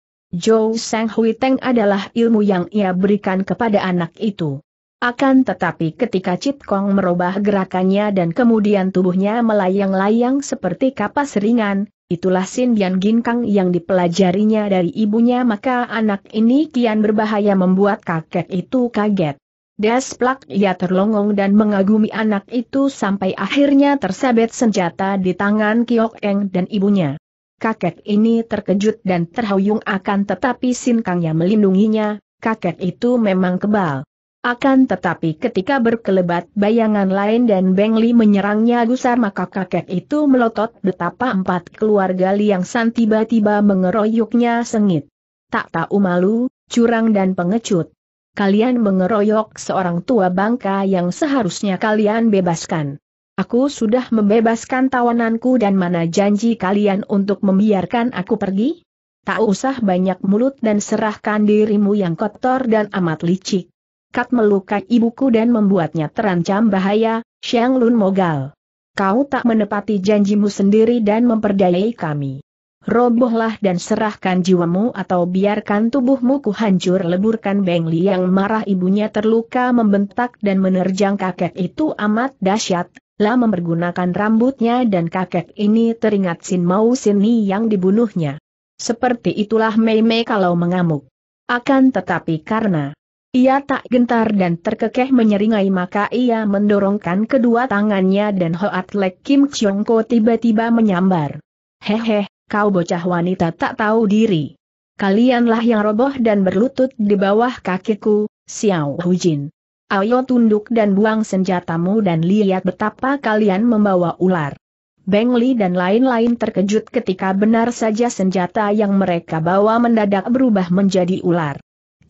Zhou Sang Hui Teng adalah ilmu yang ia berikan kepada anak itu. Akan tetapi ketika Cip Kong merubah gerakannya dan kemudian tubuhnya melayang-layang seperti kapas ringan, itulah Sin Gin Ginkang yang dipelajarinya dari ibunya maka anak ini kian berbahaya membuat kakek itu kaget. Desplak ia terlongong dan mengagumi anak itu sampai akhirnya tersabet senjata di tangan Kiok Eng dan ibunya kakek ini terkejut dan terhuyung akan tetapi Kang yang melindunginya, kakek itu memang kebal. Akan tetapi ketika berkelebat bayangan lain dan Bengli menyerangnya gusar maka kakek itu melotot betapa empat keluarga Liang San tiba-tiba mengeroyoknya sengit. Tak tahu malu, curang dan pengecut. Kalian mengeroyok seorang tua bangka yang seharusnya kalian bebaskan. Aku sudah membebaskan tawananku dan mana janji kalian untuk membiarkan aku pergi? Tak usah banyak mulut dan serahkan dirimu yang kotor dan amat licik. Kat melukai ibuku dan membuatnya terancam bahaya, Xiang Lun Mogal. Kau tak menepati janjimu sendiri dan memperdayai kami. Robohlah dan serahkan jiwamu atau biarkan tubuhmu kuhancur leburkan Beng Li yang marah ibunya terluka membentak dan menerjang kakek itu amat dahsyat, lah mempergunakan rambutnya dan kakek ini teringat Sin Mau Ni yang dibunuhnya. Seperti itulah Mei Mei kalau mengamuk. Akan tetapi karena ia tak gentar dan terkekeh menyeringai maka ia mendorongkan kedua tangannya dan Hoat Lek Kim Chiong Ko tiba-tiba menyambar. Hehe, kau bocah wanita tak tahu diri. Kalianlah yang roboh dan berlutut di bawah kakiku, Xiao Hujin. Ayo tunduk dan buang senjatamu dan lihat betapa kalian membawa ular. Beng Li dan lain-lain terkejut ketika benar saja senjata yang mereka bawa mendadak berubah menjadi ular.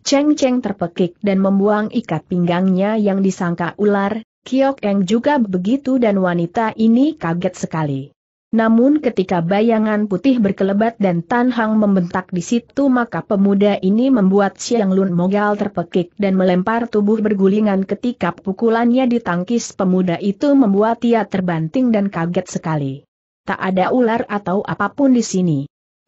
Cheng Cheng terpekik dan membuang ikat pinggangnya yang disangka ular, Kiok Eng juga begitu dan wanita ini kaget sekali. Namun ketika bayangan putih berkelebat dan Tan Hang membentak di situ maka pemuda ini membuat Siang Lun Mogal terpekik dan melempar tubuh bergulingan ketika pukulannya ditangkis pemuda itu membuat ia terbanting dan kaget sekali. Tak ada ular atau apapun di sini.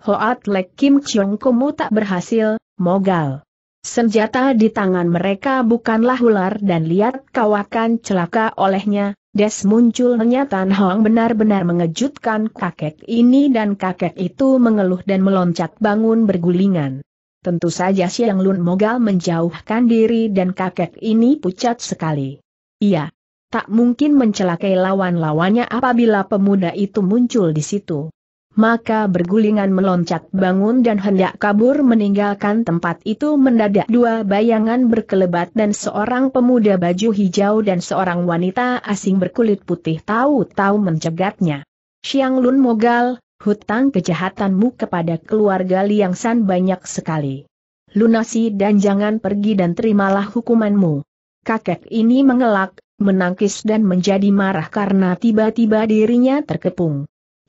Hoat Lek Kim Chiong Kumu tak berhasil, Mogal. Senjata di tangan mereka bukanlah ular dan lihat kawakan celaka olehnya, Des muncul, Tan Hong benar-benar mengejutkan kakek ini dan kakek itu mengeluh dan meloncat bangun bergulingan. Tentu saja Siang Lun Mogal menjauhkan diri dan kakek ini pucat sekali. Iya, tak mungkin mencelakai lawan-lawannya apabila pemuda itu muncul di situ maka bergulingan meloncat bangun dan hendak kabur meninggalkan tempat itu mendadak dua bayangan berkelebat dan seorang pemuda baju hijau dan seorang wanita asing berkulit putih tahu-tahu mencegatnya. Xiang Lun Mogal, hutang kejahatanmu kepada keluarga Liang San banyak sekali. Lunasi dan jangan pergi dan terimalah hukumanmu. Kakek ini mengelak, menangkis dan menjadi marah karena tiba-tiba dirinya terkepung.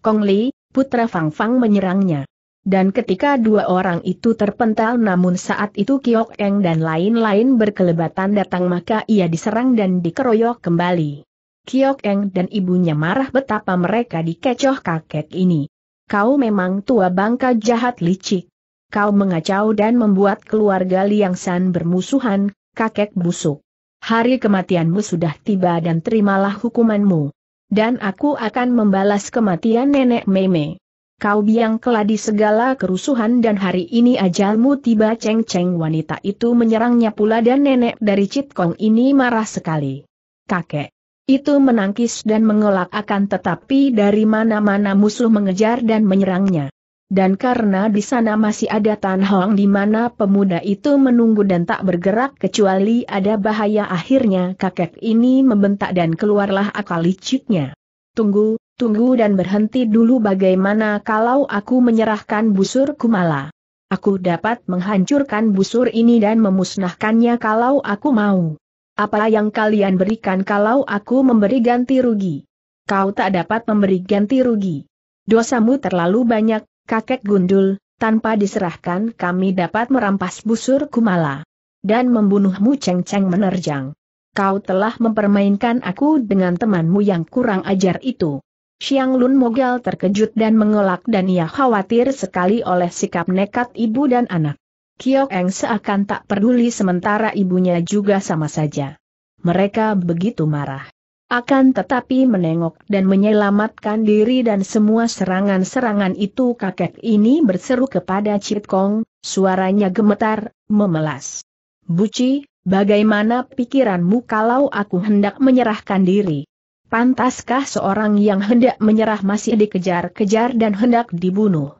Kong Li, putra Fang Fang menyerangnya. Dan ketika dua orang itu terpental namun saat itu Kiok Eng dan lain-lain berkelebatan datang maka ia diserang dan dikeroyok kembali. Kiok Eng dan ibunya marah betapa mereka dikecoh kakek ini. Kau memang tua bangka jahat licik. Kau mengacau dan membuat keluarga Liang San bermusuhan, kakek busuk. Hari kematianmu sudah tiba dan terimalah hukumanmu dan aku akan membalas kematian nenek Meme. Kau biang keladi segala kerusuhan dan hari ini ajalmu tiba ceng-ceng wanita itu menyerangnya pula dan nenek dari Citkong ini marah sekali. Kakek. Itu menangkis dan mengelak akan tetapi dari mana-mana musuh mengejar dan menyerangnya. Dan karena di sana masih ada Tan Hong di mana pemuda itu menunggu dan tak bergerak kecuali ada bahaya akhirnya kakek ini membentak dan keluarlah akal liciknya. Tunggu, tunggu dan berhenti dulu bagaimana kalau aku menyerahkan busur kumala. Aku dapat menghancurkan busur ini dan memusnahkannya kalau aku mau. Apa yang kalian berikan kalau aku memberi ganti rugi? Kau tak dapat memberi ganti rugi. Dosamu terlalu banyak, kakek gundul, tanpa diserahkan kami dapat merampas busur kumala. Dan membunuhmu ceng-ceng menerjang. Kau telah mempermainkan aku dengan temanmu yang kurang ajar itu. Xiang Lun Mogal terkejut dan mengelak dan ia khawatir sekali oleh sikap nekat ibu dan anak. Kiok Eng seakan tak peduli sementara ibunya juga sama saja. Mereka begitu marah. Akan tetapi menengok dan menyelamatkan diri dan semua serangan-serangan itu kakek ini berseru kepada Chit Kong, suaranya gemetar, memelas. Buci, bagaimana pikiranmu kalau aku hendak menyerahkan diri? Pantaskah seorang yang hendak menyerah masih dikejar-kejar dan hendak dibunuh?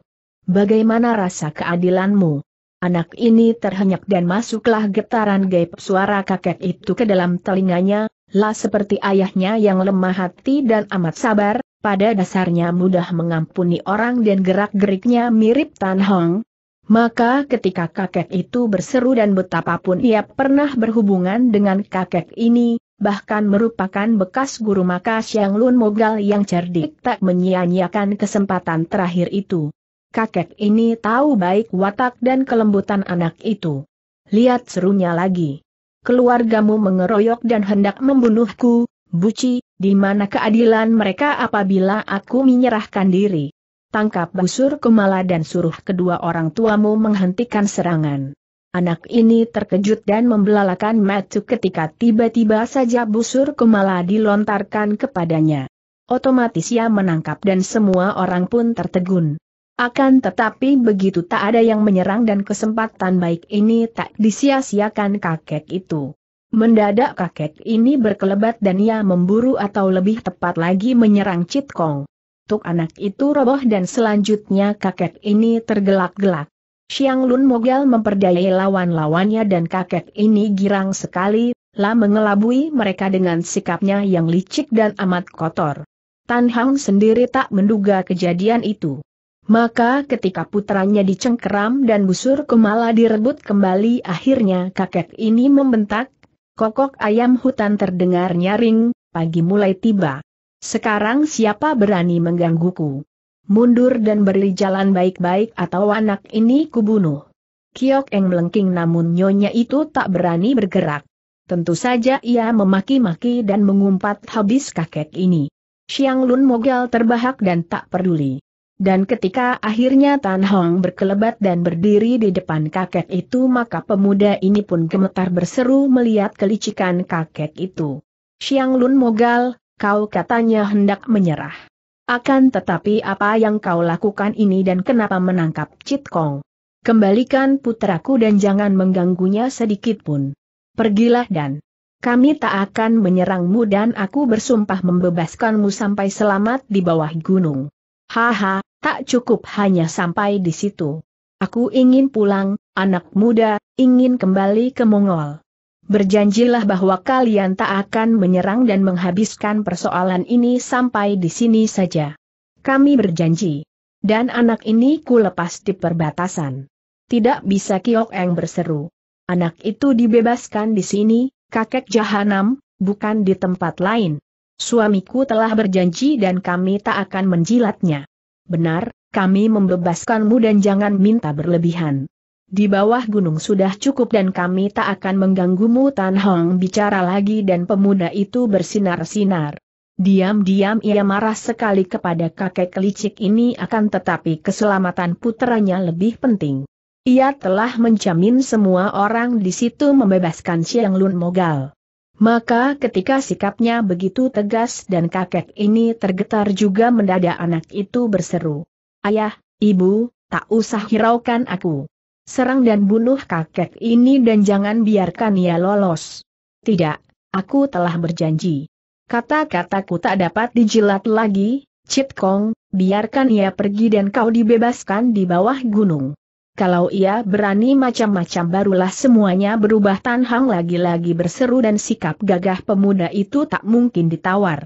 Bagaimana rasa keadilanmu? Anak ini terhenyak dan masuklah getaran gaib suara kakek itu ke dalam telinganya, lah seperti ayahnya yang lemah hati dan amat sabar, pada dasarnya mudah mengampuni orang dan gerak-geriknya mirip Tan Hong. Maka ketika kakek itu berseru dan betapapun ia pernah berhubungan dengan kakek ini, bahkan merupakan bekas guru maka Siang Lun Mogal yang cerdik tak menyia-nyiakan kesempatan terakhir itu. Kakek ini tahu baik watak dan kelembutan anak itu. Lihat serunya lagi keluargamu mengeroyok dan hendak membunuhku, Buci, di mana keadilan mereka apabila aku menyerahkan diri? Tangkap busur kemala dan suruh kedua orang tuamu menghentikan serangan. Anak ini terkejut dan membelalakan matu ketika tiba-tiba saja busur kemala dilontarkan kepadanya. Otomatis ia menangkap dan semua orang pun tertegun. Akan tetapi begitu tak ada yang menyerang dan kesempatan baik ini tak disia-siakan kakek itu. Mendadak kakek ini berkelebat dan ia memburu atau lebih tepat lagi menyerang Kong. Tuk anak itu roboh dan selanjutnya kakek ini tergelak-gelak. Xiang Lun Mogal memperdayai lawan-lawannya dan kakek ini girang sekali, lah mengelabui mereka dengan sikapnya yang licik dan amat kotor. Tan Hang sendiri tak menduga kejadian itu. Maka ketika putranya dicengkeram dan busur kemala direbut kembali akhirnya kakek ini membentak, kokok ayam hutan terdengar nyaring, pagi mulai tiba. Sekarang siapa berani menggangguku? Mundur dan beri jalan baik-baik atau anak ini kubunuh. Kiok Eng melengking namun nyonya itu tak berani bergerak. Tentu saja ia memaki-maki dan mengumpat habis kakek ini. Xiang Lun Mogal terbahak dan tak peduli. Dan ketika akhirnya Tan Hong berkelebat dan berdiri di depan kakek itu maka pemuda ini pun gemetar berseru melihat kelicikan kakek itu. Siang Lun Mogal, kau katanya hendak menyerah. Akan tetapi apa yang kau lakukan ini dan kenapa menangkap Cit Kong? Kembalikan putraku dan jangan mengganggunya sedikit pun. Pergilah dan kami tak akan menyerangmu dan aku bersumpah membebaskanmu sampai selamat di bawah gunung. Haha, tak cukup hanya sampai di situ. Aku ingin pulang, anak muda, ingin kembali ke Mongol. Berjanjilah bahwa kalian tak akan menyerang dan menghabiskan persoalan ini sampai di sini saja. Kami berjanji. Dan anak ini ku lepas di perbatasan. Tidak bisa Kiok Eng berseru. Anak itu dibebaskan di sini, kakek Jahanam, bukan di tempat lain. Suamiku telah berjanji dan kami tak akan menjilatnya. Benar, kami membebaskanmu dan jangan minta berlebihan. Di bawah gunung sudah cukup dan kami tak akan mengganggumu Tan Hong bicara lagi dan pemuda itu bersinar-sinar. Diam-diam ia marah sekali kepada kakek licik ini akan tetapi keselamatan putranya lebih penting. Ia telah menjamin semua orang di situ membebaskan Siang Lun Mogal. Maka ketika sikapnya begitu tegas dan kakek ini tergetar juga mendadak anak itu berseru. Ayah, ibu, tak usah hiraukan aku. Serang dan bunuh kakek ini dan jangan biarkan ia lolos. Tidak, aku telah berjanji. Kata-kataku tak dapat dijilat lagi, Cit Kong, biarkan ia pergi dan kau dibebaskan di bawah gunung. Kalau ia berani macam-macam barulah semuanya berubah Tan Hang lagi-lagi berseru dan sikap gagah pemuda itu tak mungkin ditawar.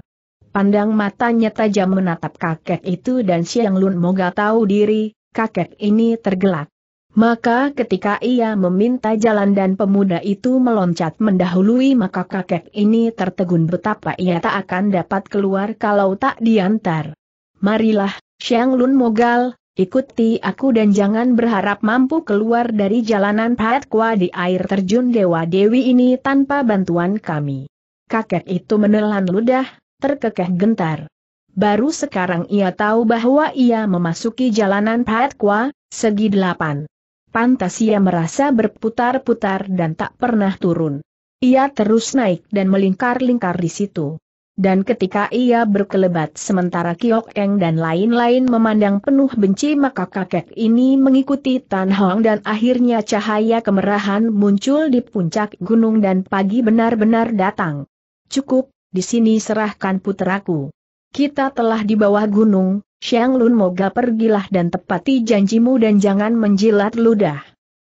Pandang matanya tajam menatap kakek itu dan Siang Lun Moga tahu diri, kakek ini tergelak. Maka ketika ia meminta jalan dan pemuda itu meloncat mendahului maka kakek ini tertegun betapa ia tak akan dapat keluar kalau tak diantar. Marilah, Siang Lun Mogal, Ikuti aku dan jangan berharap mampu keluar dari jalanan Patkwa di air terjun Dewa Dewi ini tanpa bantuan kami. Kakek itu menelan ludah, terkekeh gentar. Baru sekarang ia tahu bahwa ia memasuki jalanan Patkwa, segi delapan. Pantas ia merasa berputar-putar dan tak pernah turun. Ia terus naik dan melingkar-lingkar di situ dan ketika ia berkelebat sementara Kiok Eng dan lain-lain memandang penuh benci maka kakek ini mengikuti Tan Hong dan akhirnya cahaya kemerahan muncul di puncak gunung dan pagi benar-benar datang. Cukup, di sini serahkan puteraku. Kita telah di bawah gunung, Xiang Lun moga pergilah dan tepati janjimu dan jangan menjilat ludah.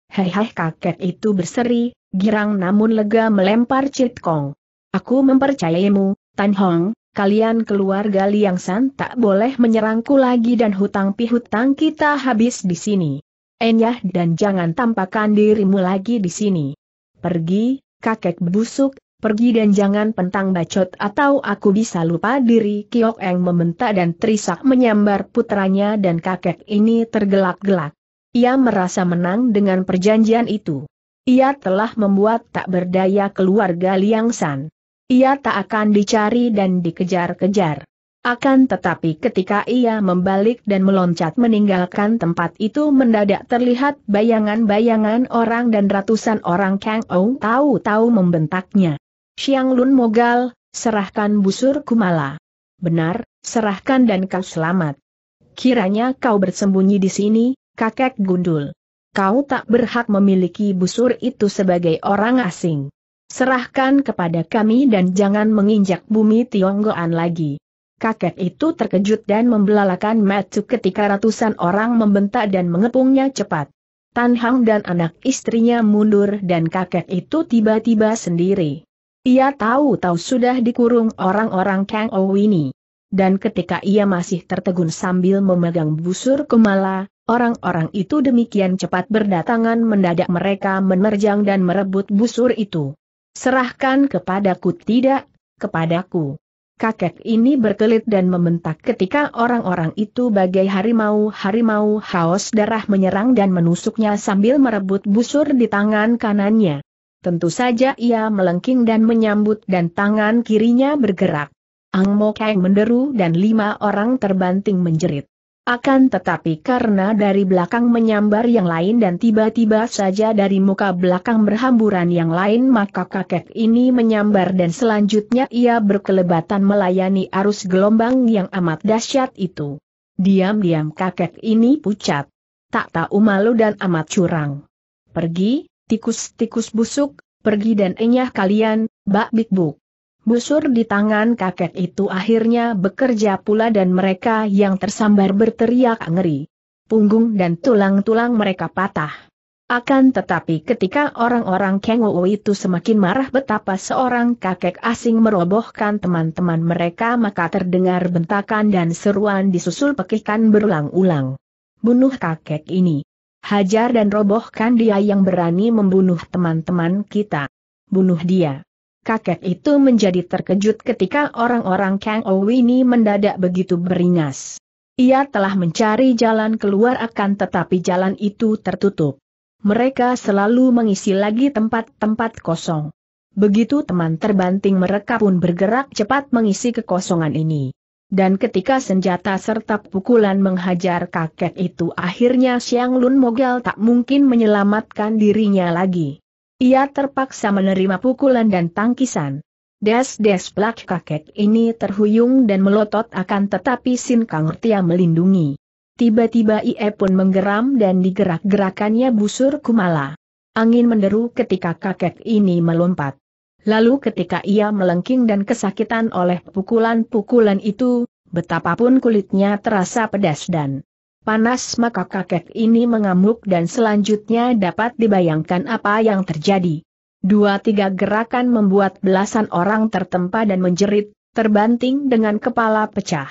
Hei kakek itu berseri, girang namun lega melempar Cit Kong. Aku mempercayaimu, Tan Hong, kalian keluarga Liang San tak boleh menyerangku lagi dan hutang pihutang kita habis di sini. Enyah dan jangan tampakkan dirimu lagi di sini. Pergi, kakek busuk, pergi dan jangan pentang bacot atau aku bisa lupa diri Kiok Eng membentak dan terisak menyambar putranya dan kakek ini tergelak-gelak. Ia merasa menang dengan perjanjian itu. Ia telah membuat tak berdaya keluarga Liang San. Ia tak akan dicari dan dikejar-kejar. Akan tetapi ketika ia membalik dan meloncat meninggalkan tempat itu mendadak terlihat bayangan-bayangan orang dan ratusan orang Kang Ou tahu-tahu membentaknya. Xiang Lun Mogal, serahkan busur kumala. Benar, serahkan dan kau selamat. Kiranya kau bersembunyi di sini, kakek gundul. Kau tak berhak memiliki busur itu sebagai orang asing. Serahkan kepada kami dan jangan menginjak bumi Tionggoan lagi. Kakek itu terkejut dan membelalakan Matsu ketika ratusan orang membentak dan mengepungnya cepat. Tan Hang dan anak istrinya mundur dan kakek itu tiba-tiba sendiri. Ia tahu-tahu sudah dikurung orang-orang Kang Owini. Dan ketika ia masih tertegun sambil memegang busur kemala, Orang-orang itu demikian cepat berdatangan mendadak mereka menerjang dan merebut busur itu. Serahkan kepadaku tidak, kepadaku. Kakek ini berkelit dan membentak ketika orang-orang itu bagai harimau-harimau haus darah menyerang dan menusuknya sambil merebut busur di tangan kanannya. Tentu saja ia melengking dan menyambut dan tangan kirinya bergerak. Ang Mo Kang menderu dan lima orang terbanting menjerit. Akan tetapi karena dari belakang menyambar yang lain dan tiba-tiba saja dari muka belakang berhamburan yang lain maka kakek ini menyambar dan selanjutnya ia berkelebatan melayani arus gelombang yang amat dahsyat itu. Diam-diam kakek ini pucat. Tak tahu malu dan amat curang. Pergi, tikus-tikus busuk, pergi dan enyah kalian, bak bik Busur di tangan kakek itu akhirnya bekerja pula dan mereka yang tersambar berteriak ngeri. Punggung dan tulang-tulang mereka patah. Akan tetapi ketika orang-orang Kengowo itu semakin marah betapa seorang kakek asing merobohkan teman-teman mereka maka terdengar bentakan dan seruan disusul pekikan berulang-ulang. Bunuh kakek ini. Hajar dan robohkan dia yang berani membunuh teman-teman kita. Bunuh dia kakek itu menjadi terkejut ketika orang-orang Kang Owini mendadak begitu beringas. Ia telah mencari jalan keluar akan tetapi jalan itu tertutup. Mereka selalu mengisi lagi tempat-tempat kosong. Begitu teman terbanting mereka pun bergerak cepat mengisi kekosongan ini. Dan ketika senjata serta pukulan menghajar kakek itu akhirnya Xiang Lun Mogal tak mungkin menyelamatkan dirinya lagi. Ia terpaksa menerima pukulan dan tangkisan. Des-des plak kakek ini terhuyung dan melotot akan tetapi Sin Kang Tia melindungi. Tiba-tiba Ie pun menggeram dan digerak-gerakannya busur kumala. Angin menderu ketika kakek ini melompat. Lalu ketika ia melengking dan kesakitan oleh pukulan-pukulan itu, betapapun kulitnya terasa pedas dan panas maka kakek ini mengamuk dan selanjutnya dapat dibayangkan apa yang terjadi. Dua tiga gerakan membuat belasan orang tertempa dan menjerit, terbanting dengan kepala pecah.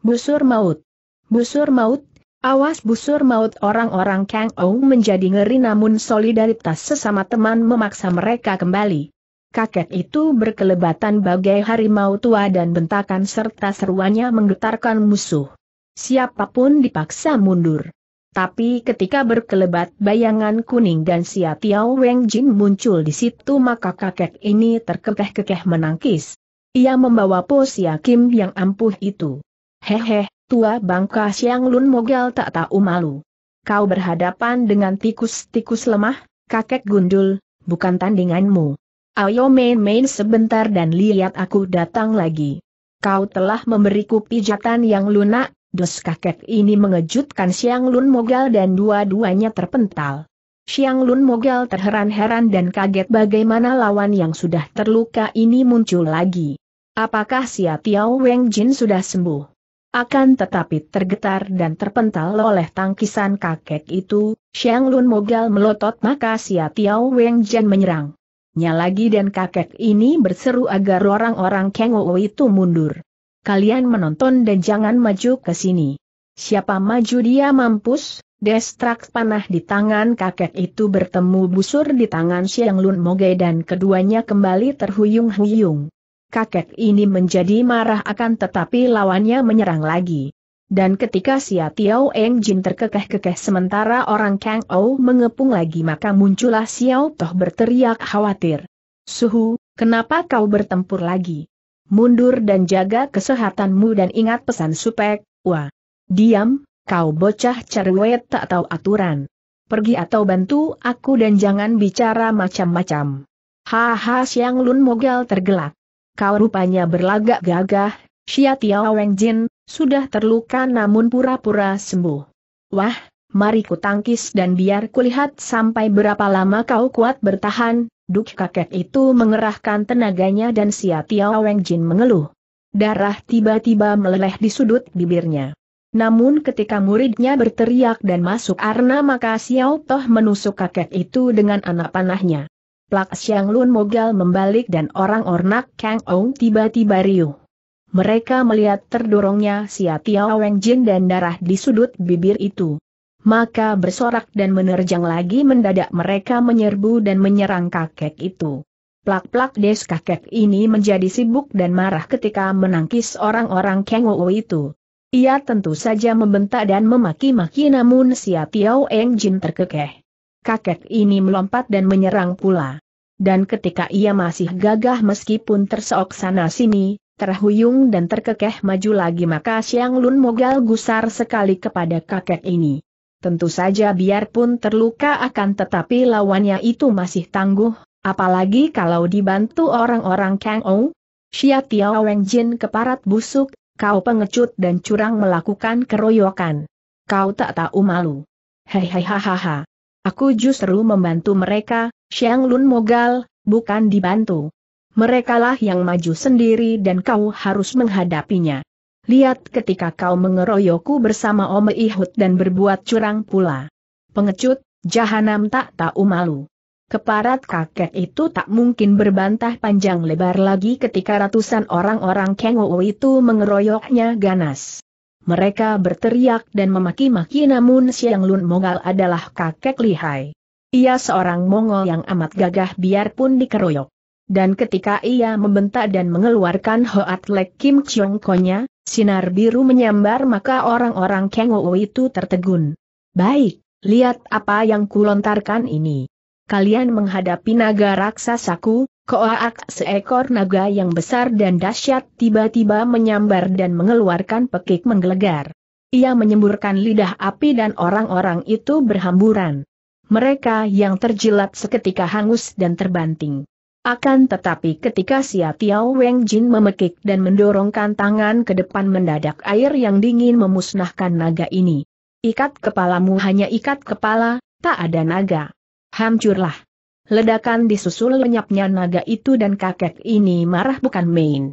Busur maut. Busur maut, awas busur maut orang-orang Kang Ou menjadi ngeri namun solidaritas sesama teman memaksa mereka kembali. Kakek itu berkelebatan bagai harimau tua dan bentakan serta seruannya menggetarkan musuh siapapun dipaksa mundur. Tapi ketika berkelebat bayangan kuning dan Sia Tiao Weng Jin muncul di situ maka kakek ini terkekeh-kekeh menangkis. Ia membawa Po Kim yang ampuh itu. Hehe, tua bangka Siang Lun Mogal tak tahu malu. Kau berhadapan dengan tikus-tikus lemah, kakek gundul, bukan tandinganmu. Ayo main-main sebentar dan lihat aku datang lagi. Kau telah memberiku pijatan yang lunak, Des kakek ini mengejutkan Siang Lun Mogal dan dua-duanya terpental. Siang Lun Mogal terheran-heran dan kaget bagaimana lawan yang sudah terluka ini muncul lagi. Apakah Sia Tiao Weng Jin sudah sembuh? Akan tetapi tergetar dan terpental oleh tangkisan kakek itu, Siang Lun Mogal melotot maka Sia Tiao Weng Jin menyerang. Nya dan kakek ini berseru agar orang-orang Keng itu mundur kalian menonton dan jangan maju ke sini. Siapa maju dia mampus, destrak panah di tangan kakek itu bertemu busur di tangan Siang Lun Moge dan keduanya kembali terhuyung-huyung. Kakek ini menjadi marah akan tetapi lawannya menyerang lagi. Dan ketika Sia Tiao Eng Jin terkekeh-kekeh sementara orang Kang Ou mengepung lagi maka muncullah Xiao Toh berteriak khawatir. Suhu, kenapa kau bertempur lagi? mundur dan jaga kesehatanmu dan ingat pesan supek, wah. Diam, kau bocah cerwet tak tahu aturan. Pergi atau bantu aku dan jangan bicara macam-macam. Haha Siang Lun Mogal tergelak. Kau rupanya berlagak gagah, Xia Tiao Weng Jin, sudah terluka namun pura-pura sembuh. Wah, mari ku tangkis dan biar kulihat sampai berapa lama kau kuat bertahan, Duk kakek itu mengerahkan tenaganya dan Sia Tiao Weng Jin mengeluh. Darah tiba-tiba meleleh di sudut bibirnya. Namun ketika muridnya berteriak dan masuk arna maka Xiao Toh menusuk kakek itu dengan anak panahnya. Plak Xiang Lun Mogal membalik dan orang ornak Kang Ong tiba-tiba riuh. Mereka melihat terdorongnya Sia Tiao Weng Jin dan darah di sudut bibir itu maka bersorak dan menerjang lagi mendadak mereka menyerbu dan menyerang kakek itu. Plak-plak des kakek ini menjadi sibuk dan marah ketika menangkis orang-orang Kang wu itu. Ia tentu saja membentak dan memaki-maki namun Sia Tiao Eng Jin terkekeh. Kakek ini melompat dan menyerang pula. Dan ketika ia masih gagah meskipun terseok sana-sini, terhuyung dan terkekeh maju lagi maka Siang Lun Mogal gusar sekali kepada kakek ini. Tentu saja biarpun terluka akan tetapi lawannya itu masih tangguh, apalagi kalau dibantu orang-orang Kang Ou. Xia Tiao Jin keparat busuk, kau pengecut dan curang melakukan keroyokan. Kau tak tahu malu. Hei hei hahaha. Aku justru membantu mereka, Xiang Lun Mogal, bukan dibantu. Merekalah yang maju sendiri dan kau harus menghadapinya. Lihat ketika kau mengeroyokku bersama Ome Ihud dan berbuat curang pula. Pengecut, jahanam tak tahu malu. Keparat kakek itu tak mungkin berbantah panjang lebar lagi ketika ratusan orang-orang Kengowo itu mengeroyoknya ganas. Mereka berteriak dan memaki-maki namun Siang Lun Mongol adalah kakek lihai. Ia seorang Mongol yang amat gagah biarpun dikeroyok. Dan ketika ia membentak dan mengeluarkan Hoat Lek Kim Chiong Konya, Sinar biru menyambar maka orang-orang Wu itu tertegun. Baik, lihat apa yang kulontarkan ini. Kalian menghadapi naga raksasaku, koak seekor naga yang besar dan dahsyat tiba-tiba menyambar dan mengeluarkan pekik menggelegar. Ia menyemburkan lidah api dan orang-orang itu berhamburan. Mereka yang terjilat seketika hangus dan terbanting. Akan tetapi ketika Xia Tiao Weng Jin memekik dan mendorongkan tangan ke depan mendadak air yang dingin memusnahkan naga ini. Ikat kepalamu hanya ikat kepala, tak ada naga. Hancurlah. Ledakan disusul lenyapnya naga itu dan kakek ini marah bukan main.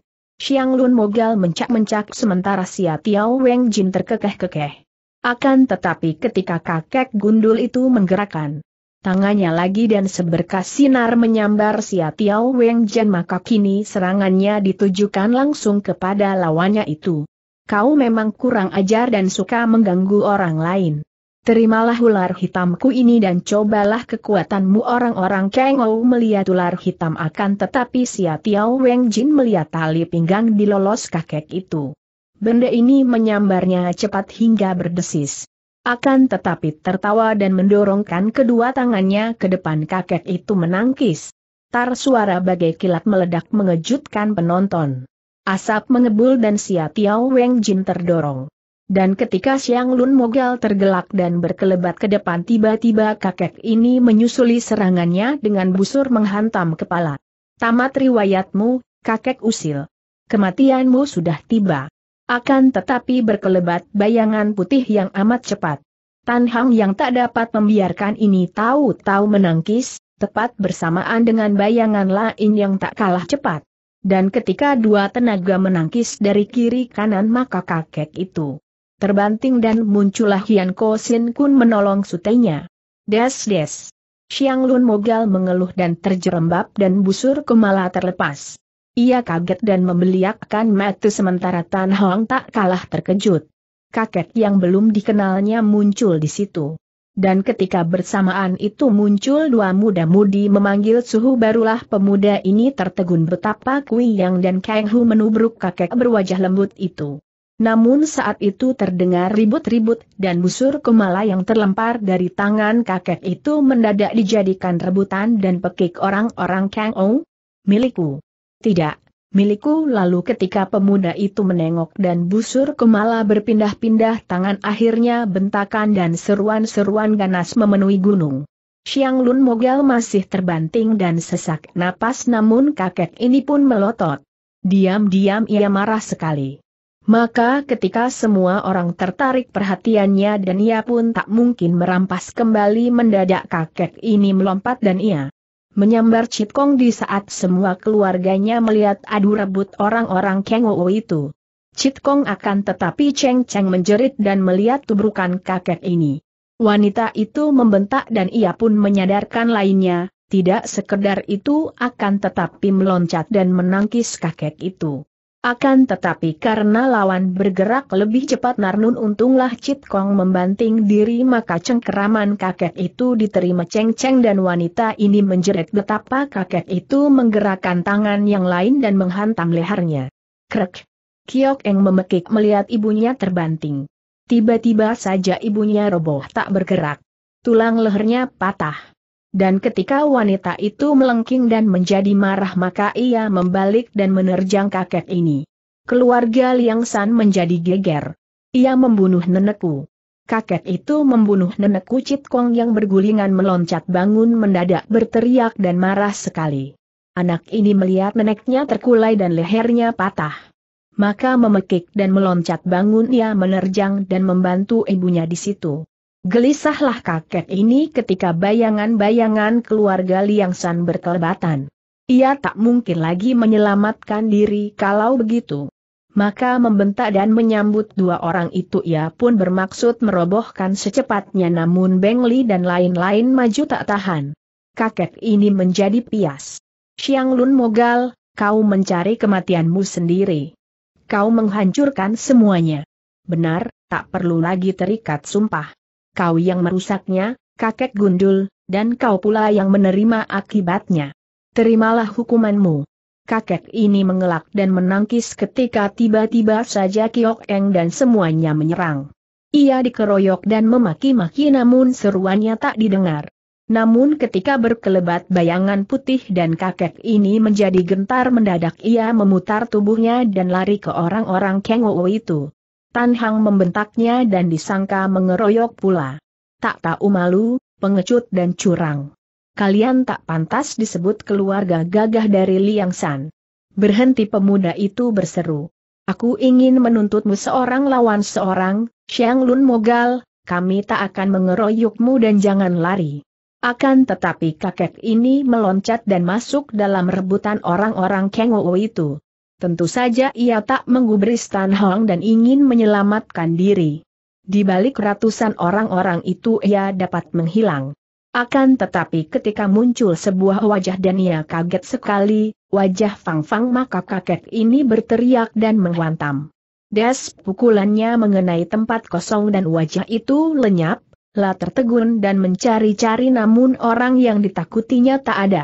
Xiang Lun Mogal mencak-mencak sementara Xia Tiao Weng Jin terkekeh-kekeh. Akan tetapi ketika kakek gundul itu menggerakkan tangannya lagi dan seberkas sinar menyambar sia Tiao Weng Jen maka kini serangannya ditujukan langsung kepada lawannya itu. Kau memang kurang ajar dan suka mengganggu orang lain. Terimalah ular hitamku ini dan cobalah kekuatanmu orang-orang Kengou melihat ular hitam akan tetapi sia Tiao Weng Jin melihat tali pinggang dilolos kakek itu. Benda ini menyambarnya cepat hingga berdesis. Akan tetapi tertawa dan mendorongkan kedua tangannya ke depan kakek itu menangkis. Tar suara bagai kilat meledak mengejutkan penonton. Asap mengebul dan Sia Tiao Weng Jin terdorong. Dan ketika Xiang Lun Mogal tergelak dan berkelebat ke depan tiba-tiba kakek ini menyusuli serangannya dengan busur menghantam kepala. Tamat riwayatmu, kakek usil. Kematianmu sudah tiba. Akan tetapi berkelebat bayangan putih yang amat cepat. Tan Hang yang tak dapat membiarkan ini tahu-tahu menangkis, tepat bersamaan dengan bayangan lain yang tak kalah cepat. Dan ketika dua tenaga menangkis dari kiri kanan maka kakek itu terbanting dan muncullah Hian Ko Sin Kun menolong sutenya. Des des. Xiang Lun Mogal mengeluh dan terjerembab dan busur kemala terlepas. Ia kaget dan membeliakkan mata sementara Tan Hong tak kalah terkejut. Kakek yang belum dikenalnya muncul di situ. Dan ketika bersamaan itu muncul dua muda-mudi memanggil suhu barulah pemuda ini tertegun betapa Kui Yang dan Kang Hu menubruk kakek berwajah lembut itu. Namun saat itu terdengar ribut-ribut dan busur kumala yang terlempar dari tangan kakek itu mendadak dijadikan rebutan dan pekik orang-orang Kang Ou. Milikku. Tidak, milikku lalu ketika pemuda itu menengok dan busur kemala berpindah-pindah tangan akhirnya bentakan dan seruan-seruan ganas memenuhi gunung. Xiang Lun Mogal masih terbanting dan sesak napas namun kakek ini pun melotot. Diam-diam ia marah sekali. Maka ketika semua orang tertarik perhatiannya dan ia pun tak mungkin merampas kembali mendadak kakek ini melompat dan ia menyambar Citkong di saat semua keluarganya melihat adu rebut orang-orang Kang Wu itu. Citkong akan tetapi Cheng Cheng menjerit dan melihat tubrukan kakek ini. Wanita itu membentak dan ia pun menyadarkan lainnya, tidak sekedar itu akan tetapi meloncat dan menangkis kakek itu. Akan tetapi karena lawan bergerak lebih cepat Narnun untunglah Cit Kong membanting diri maka cengkeraman kakek itu diterima ceng-ceng dan wanita ini menjerit betapa kakek itu menggerakkan tangan yang lain dan menghantam lehernya. Krek! Kiok Eng memekik melihat ibunya terbanting. Tiba-tiba saja ibunya roboh tak bergerak. Tulang lehernya patah. Dan ketika wanita itu melengking dan menjadi marah maka ia membalik dan menerjang kakek ini. Keluarga Liang San menjadi geger. Ia membunuh nenekku. Kakek itu membunuh nenekku. kucit kong yang bergulingan meloncat bangun mendadak berteriak dan marah sekali. Anak ini melihat neneknya terkulai dan lehernya patah. Maka memekik dan meloncat bangun ia menerjang dan membantu ibunya di situ. Gelisahlah kakek ini ketika bayangan-bayangan keluarga Liang San berkelebatan. Ia tak mungkin lagi menyelamatkan diri kalau begitu. Maka membentak dan menyambut dua orang itu ia pun bermaksud merobohkan secepatnya namun Beng Li dan lain-lain maju tak tahan. Kakek ini menjadi pias. Xiang Lun Mogal, kau mencari kematianmu sendiri. Kau menghancurkan semuanya. Benar, tak perlu lagi terikat sumpah kau yang merusaknya, kakek gundul, dan kau pula yang menerima akibatnya. Terimalah hukumanmu. Kakek ini mengelak dan menangkis ketika tiba-tiba saja Kiok Eng dan semuanya menyerang. Ia dikeroyok dan memaki-maki namun seruannya tak didengar. Namun ketika berkelebat bayangan putih dan kakek ini menjadi gentar mendadak ia memutar tubuhnya dan lari ke orang-orang Kengowo itu. Tan Hang membentaknya dan disangka mengeroyok pula. Tak tahu malu, pengecut dan curang. Kalian tak pantas disebut keluarga gagah dari Liang San. Berhenti pemuda itu berseru. Aku ingin menuntutmu seorang lawan seorang, Xiang Lun Mogal, kami tak akan mengeroyokmu dan jangan lari. Akan tetapi kakek ini meloncat dan masuk dalam rebutan orang-orang Kengowo itu. Tentu saja ia tak menggubris Tan Hong dan ingin menyelamatkan diri. Di balik ratusan orang-orang itu ia dapat menghilang. Akan tetapi ketika muncul sebuah wajah dan ia kaget sekali, wajah Fang Fang maka kakek ini berteriak dan menghantam. Des pukulannya mengenai tempat kosong dan wajah itu lenyap, lah tertegun dan mencari-cari namun orang yang ditakutinya tak ada.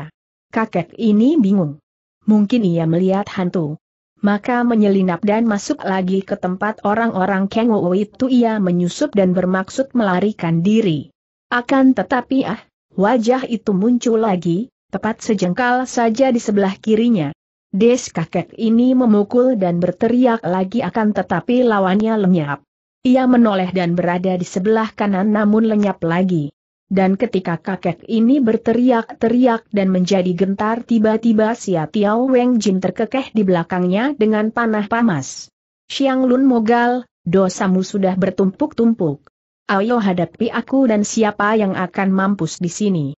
Kakek ini bingung. Mungkin ia melihat hantu maka menyelinap dan masuk lagi ke tempat orang-orang Kengo itu ia menyusup dan bermaksud melarikan diri. Akan tetapi ah, wajah itu muncul lagi, tepat sejengkal saja di sebelah kirinya. Des kakek ini memukul dan berteriak lagi akan tetapi lawannya lenyap. Ia menoleh dan berada di sebelah kanan namun lenyap lagi. Dan ketika kakek ini berteriak-teriak dan menjadi gentar tiba-tiba Sia Tiao Weng Jin terkekeh di belakangnya dengan panah pamas. Xiang Lun Mogal, dosamu sudah bertumpuk-tumpuk. Ayo hadapi aku dan siapa yang akan mampus di sini.